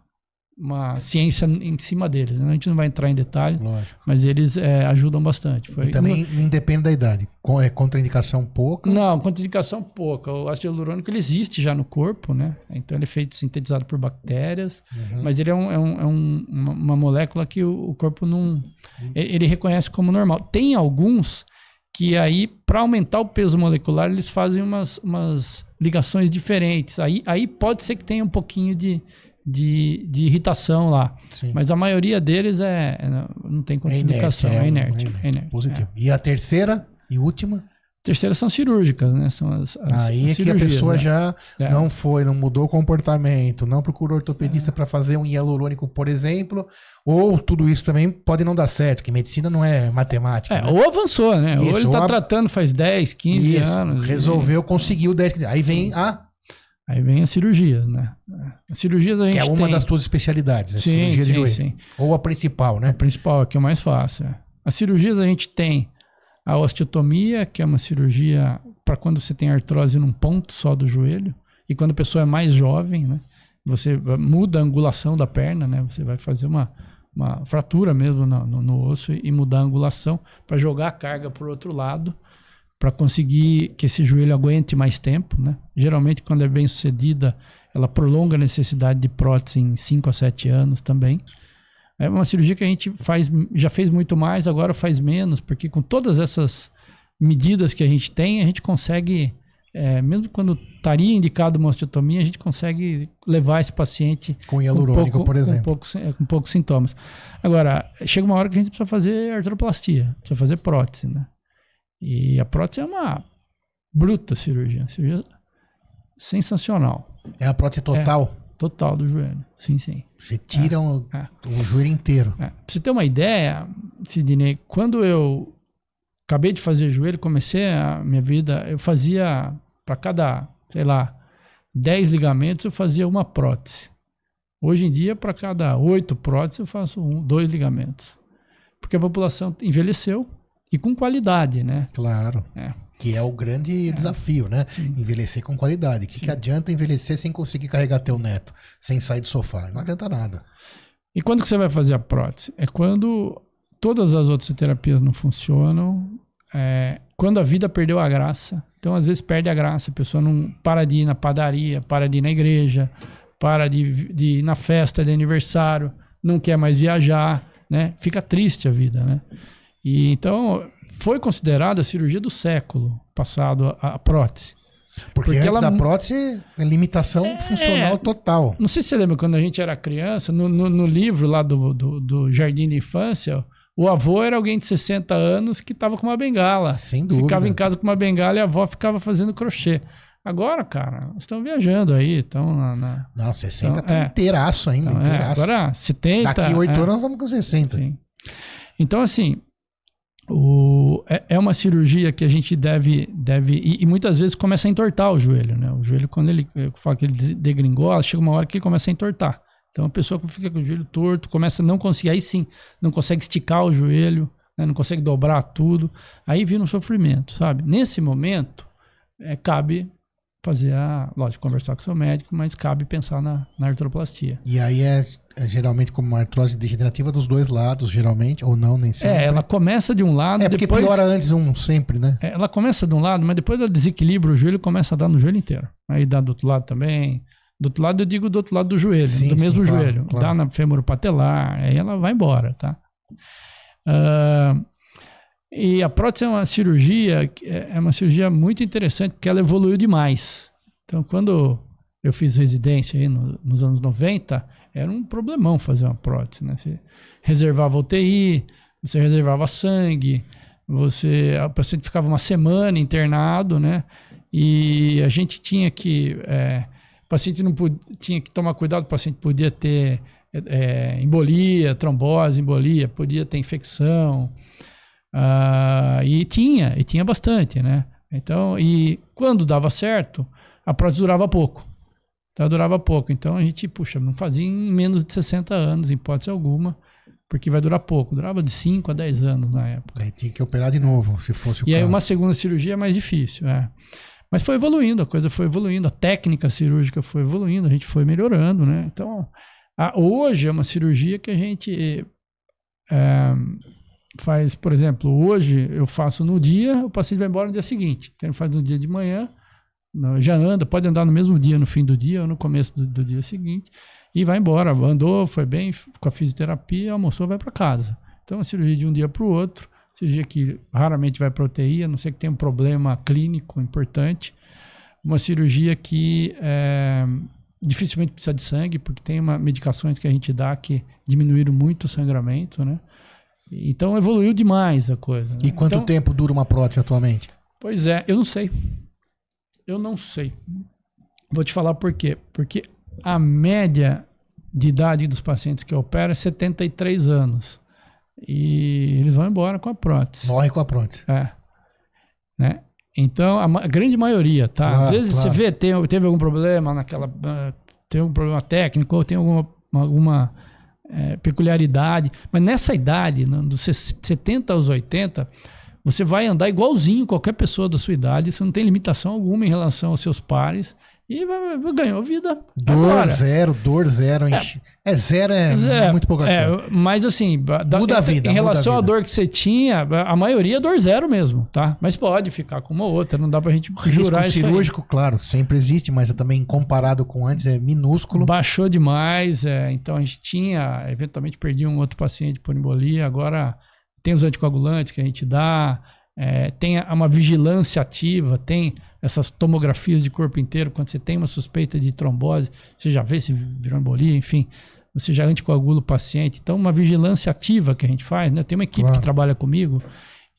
Speaker 2: uma ciência em cima deles. Né? A gente não vai entrar em detalhes, mas eles é, ajudam bastante. Foi e também
Speaker 1: uma... independe da idade. é contraindicação pouca?
Speaker 2: Não, contraindicação pouca. O ácido hialurônico ele existe já no corpo, né? Então ele é feito sintetizado por bactérias, uhum. mas ele é, um, é, um, é um, uma, uma, molécula que o, o corpo não. Ele, ele reconhece como normal. Tem alguns que aí, para aumentar o peso molecular, eles fazem umas, umas ligações diferentes. Aí, aí pode ser que tenha um pouquinho de de, de irritação lá. Sim. Mas a maioria deles é, é não tem é contraindicação, é, é, é, é, inerte. É inerte, Positivo. E a terceira e última? Terceira são cirúrgicas, né? São as, as Aí é que a pessoa né?
Speaker 1: já é. não foi, não mudou o comportamento, não procurou ortopedista é. para fazer um hialurônico, por exemplo, ou tudo isso também pode não dar certo, que medicina não é matemática.
Speaker 2: É, né? Ou avançou, né? Isso, tá ou ele está tratando faz 10, 15 isso, anos. Resolveu, e... conseguiu 10, 15 Aí vem a Aí vem as cirurgias, né? As cirurgias a gente. Que é uma tem... das suas especialidades, a né? sim, cirurgia sim, de joelho. Sim. Ou a principal, né? A principal, é que é o mais fácil. É. As cirurgias a gente tem a osteotomia, que é uma cirurgia para quando você tem artrose num ponto só do joelho. E quando a pessoa é mais jovem, né? Você eh, muda a angulação da perna, né? Você vai fazer uma, uma fratura mesmo no, no, no osso e mudar a angulação para jogar a carga para o outro lado para conseguir que esse joelho aguente mais tempo, né? Geralmente quando é bem sucedida, ela prolonga a necessidade de prótese em 5 a 7 anos também. É uma cirurgia que a gente faz, já fez muito mais, agora faz menos, porque com todas essas medidas que a gente tem, a gente consegue, é, mesmo quando estaria indicado uma osteotomia, a gente consegue levar esse paciente com hialurônico, pouco, por exemplo, é, com, poucos, sintomas. Agora chega uma hora que a gente precisa fazer artroplastia, precisa fazer prótese, né? E a prótese é uma bruta cirurgia, cirurgia sensacional. É a prótese total? É, total do joelho, sim, sim. Você tira é, o, é. o, joelho inteiro. É. Pra você ter uma ideia, Sidney, quando eu acabei de fazer joelho, comecei a minha vida, eu fazia para cada, sei lá, 10 ligamentos, eu fazia uma prótese. Hoje em dia, para cada oito próteses, eu faço um, dois ligamentos. Porque a população envelheceu, e com qualidade, né? Claro. É.
Speaker 1: Que é o grande é. desafio, né? Sim. Envelhecer com qualidade. O que, que adianta envelhecer sem conseguir carregar teu neto, sem sair do sofá? Não adianta nada.
Speaker 2: E quando que você vai fazer a prótese? É quando todas as outras terapias não funcionam, é, quando a vida perdeu a graça. Então, às vezes, perde a graça. A pessoa não para de ir na padaria, para de ir na igreja, para de, de ir na festa de aniversário, não quer mais viajar, né? Fica triste a vida, né? E então foi considerada a cirurgia do século passado a, a prótese. Porque, Porque ela da prótese é limitação é, funcional total. Não sei se você lembra quando a gente era criança, no, no, no livro lá do, do, do, Jardim da Infância, o avô era alguém de 60 anos que estava com uma bengala. Sem dúvida. Ficava em casa com uma bengala e a avó ficava fazendo crochê. Agora, cara, estão viajando aí, estão na, na. Não, 60 então, tá é. inteiraço ainda, então, é, inteiraço. É, agora, 70. Daqui 8 é, anos estamos com 60. Sim. Então, assim, o, é, é, uma cirurgia que a gente deve. deve e, e, muitas vezes começa a entortar o joelho, né? O joelho, quando ele eh, fala que ele degringola, chega uma hora que ele começa a entortar. Então a pessoa fica com o joelho torto, começa a não conseguir, aí sim, não consegue esticar o joelho, né? não consegue dobrar tudo. Aí vira um sofrimento, sabe? Nesse momento, é, cabe fazer a, lógico, conversar com o seu médico, mas cabe pensar na, na artroplastia.
Speaker 1: E aí é, é, geralmente como uma artrose degenerativa dos dois lados, geralmente, ou não, nem é, sempre. É, ela
Speaker 2: começa de um lado, é porque depois... piora antes um sempre, né? É, ela começa de um lado, mas depois ela desequilibra o joelho, começa a dar no joelho inteiro. Aí dá do outro lado também. Do outro lado eu digo do outro lado do joelho, sim, do sim, mesmo claro, joelho. Claro. Dá na fêmur patelar, aí ela vai embora, tá? Uh, e a prótese é uma cirurgia, é, é uma cirurgia muito interessante, porque ela evoluiu demais. Então, quando eu fiz residência aí no, nos anos 90, era um problemão fazer uma prótese, né? Você reservava UTI, você reservava sangue, você, o paciente ficava uma semana internado, né? E a gente tinha que... É, paciente não podia, tinha que tomar cuidado, o paciente podia ter é, é embolia, trombose, embolia, podia ter infecção... Uh, e tinha, e tinha bastante, né? Então, e quando dava certo, a prótese durava pouco. Então, durava pouco. Então, a gente, puxa, não fazia em menos de 60 anos, em hipótese alguma, porque vai durar pouco. Durava de 5 a 10 anos na época. Aí tinha
Speaker 1: que operar de novo, se fosse o E caso. aí, uma
Speaker 2: segunda cirurgia é mais difícil, é. Mas foi evoluindo, a coisa foi evoluindo, a técnica cirúrgica foi evoluindo, a gente foi melhorando, né? Então, a, hoje é uma cirurgia que a gente... É, faz, por exemplo, hoje eu faço no dia, o paciente vai embora no dia seguinte. Então ele faz no dia de manhã, já anda, pode andar no mesmo dia, no fim do dia ou no começo do, do dia seguinte, e vai embora. Andou, foi bem com a fisioterapia, almoçou, vai para casa. Então, a cirurgia de um dia para o outro, cirurgia que raramente vai para UTI, a não ser que tenha um problema clínico importante. Uma cirurgia que é, dificilmente precisa de sangue, porque tem uma, medicações que a gente dá que diminuíram muito o sangramento, né? Então evoluiu demais a coisa. Né? E quanto então, tempo dura uma prótese atualmente? Pois é, eu não sei. Eu não sei. Vou te falar por quê. Porque a média de idade dos pacientes que opera é 73 anos. E eles vão embora com a prótese. Morre com a prótese. É. Né? Então, a, ma grande maioria, tá? Claro, Às vezes claro. você vê, tem, teve algum problema naquela. Ah, tem algum problema técnico, ou tem alguma, alguma é, peculiaridade. Mas nessa idade, né, dos 70 aos 80, você vai andar igualzinho qualquer pessoa da sua idade, você não tem limitação alguma em relação aos seus pares e ganhou vida. Dor agora. zero, dor zero. É, é zero é, é, muito pouca coisa. É, mas assim, da, muda a vida, em relação à dor que você tinha, a maioria é dor zero mesmo, tá? Mas pode ficar com uma ou outra, não dá pra gente jurar risco isso cirúrgico, aí. claro,
Speaker 1: sempre existe, mas é também comparado com antes é minúsculo. Baixou
Speaker 2: demais, é, então a gente tinha, eventualmente perdi um outro paciente por embolia, agora tem os anticoagulantes que a gente dá, é, tem uma vigilância ativa, tem essas tomografias de corpo inteiro, quando você tem uma suspeita de trombose, você já vê se virou embolia, enfim, você já é anticoagula o paciente. Então, uma vigilância ativa que a gente faz, né? tem uma equipe claro. que trabalha comigo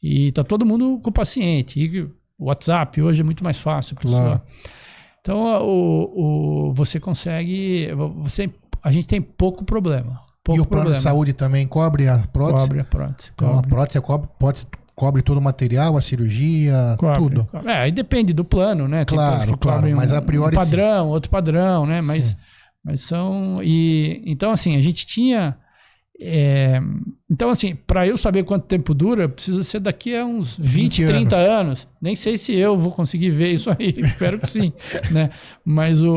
Speaker 2: e tá todo mundo com o paciente. E o WhatsApp hoje é muito mais fácil claro. Então, o, o, você consegue. Você, a gente tem pouco problema. Pouco e o plano de saúde
Speaker 1: também cobre a prótese? Cobre a prótese. Então, cobre. a prótese é cobre, pode, Cobre todo o material, a cirurgia, cobre, tudo.
Speaker 2: Cobre. É, aí depende do plano, né? claro, claro. Mas um, a priori. Um padrão, sim. outro padrão, né? Mas, mas são. E, então, assim, a gente tinha é, então, assim, para eu saber quanto tempo dura, precisa ser daqui a uns 20, 20 30 anos. anos. Nem sei se eu vou conseguir ver isso aí, espero que sim. né? Mas o,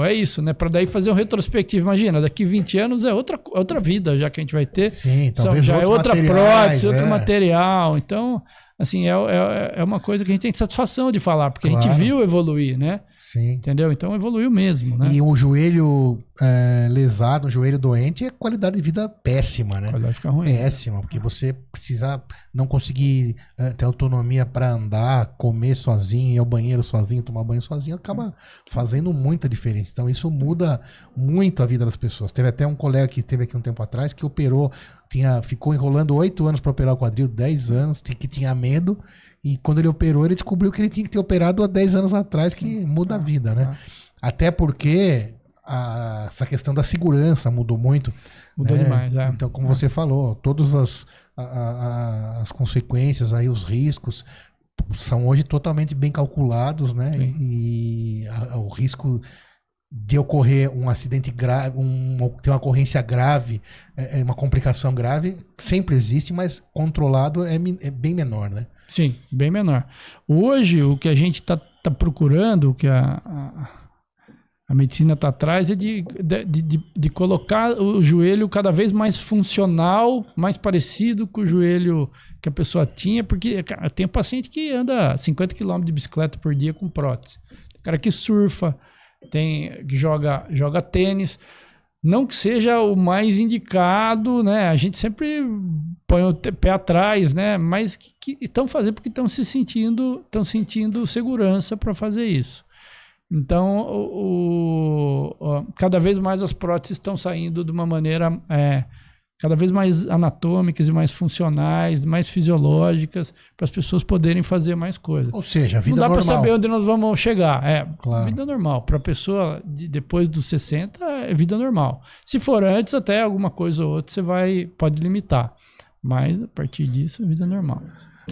Speaker 2: o, é isso, né? Para daí fazer um retrospectivo. Imagina, daqui 20 anos é outra, outra vida já que a gente vai ter. Sim, São, já é outra prótese, é. outro material. Então, assim, é, é, é uma coisa que a gente tem satisfação de falar, porque claro. a gente viu evoluir, né? Sim. Entendeu? Então evoluiu mesmo, né?
Speaker 1: E um joelho é, lesado, um joelho doente, é qualidade de vida péssima, né? qualidade fica ruim. Né? Péssima, né? porque você precisa não conseguir é, ter autonomia para andar, comer sozinho, ir ao banheiro sozinho, tomar banho sozinho, acaba fazendo muita diferença. Então isso muda muito a vida das pessoas. Teve até um colega que teve aqui um tempo atrás que operou, tinha, ficou enrolando oito anos para operar o quadril, dez anos, que tinha medo e quando ele operou, ele descobriu que ele tinha que ter operado há 10 anos atrás, que muda a ah, vida, né? Ah. Até porque a, essa questão da segurança mudou muito.
Speaker 2: Mudou né? demais, é. Então, como é. você
Speaker 1: falou, todas as, as consequências, aí, os riscos, são hoje totalmente bem calculados, né? Sim. E, a, o risco de ocorrer um acidente grave, um, ter uma ocorrência grave, é, é, uma complicação grave, sempre existe, mas controlado é, é bem
Speaker 2: menor, né? Sim, bem menor. Hoje, o que a gente está tá procurando, o que a, a, a medicina está atrás, é de, de, de, de, colocar o joelho cada vez mais funcional, mais parecido com o joelho que a pessoa tinha, porque cara, tem paciente que anda 50 km de bicicleta por dia com prótese. Tem cara que surfa, tem que joga, joga tênis. Não que seja o mais indicado, né? A gente sempre põe o pé atrás, né? Mas que estão fazendo porque estão se sentindo, estão sentindo segurança para fazer isso. Então, o, o, cada vez mais as próteses estão saindo de uma maneira é, cada vez mais anatômicas e mais funcionais, mais fisiológicas, para as pessoas poderem fazer mais coisas. Ou seja, a vida normal. Não dá para saber onde nós vamos chegar. É, claro. vida normal. Para a pessoa de, depois dos 60, é vida normal. Se for antes, até alguma coisa ou outra você vai, pode limitar. Mas a partir disso, é vida normal.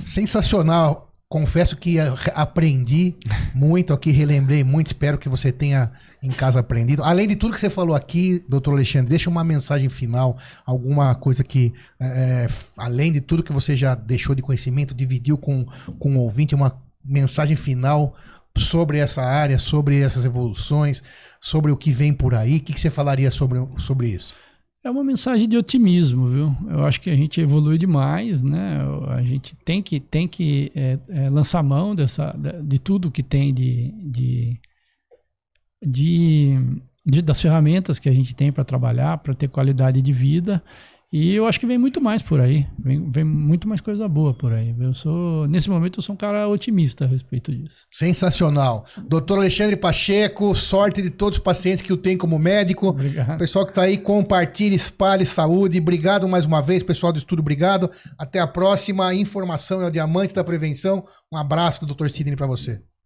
Speaker 2: Sensacional Confesso que aprendi muito aqui, relembrei muito,
Speaker 1: espero que você tenha em casa aprendido. Além de tudo que você falou aqui, doutor Alexandre, deixa uma mensagem final, alguma coisa que, é, é além de tudo que você já deixou de conhecimento, dividiu com, com o ouvinte, uma mensagem final sobre essa área, sobre essas evoluções, sobre o que vem por aí. O que, que você falaria sobre, sobre isso?
Speaker 2: É uma mensagem de otimismo, viu? Eu acho que a gente evolui demais, né? A gente tem que, tem que é, é, lançar mão dessa, de, de, tudo que tem de, de, de, de das ferramentas que a gente tem para trabalhar, para ter qualidade de vida e eu acho que vem muito mais por aí. Vem, vem, muito mais coisa boa por aí. Eu sou, nesse momento, eu sou um cara otimista a respeito disso. Sensacional. Doutor Alexandre
Speaker 1: Pacheco, sorte de todos os pacientes que o tem como médico. Obrigado. Pessoal que está aí, compartilhe, espalhe saúde. Obrigado mais uma vez, pessoal do estudo, obrigado. Até a próxima. Informação é o diamante da prevenção. Um abraço do Sidney para você.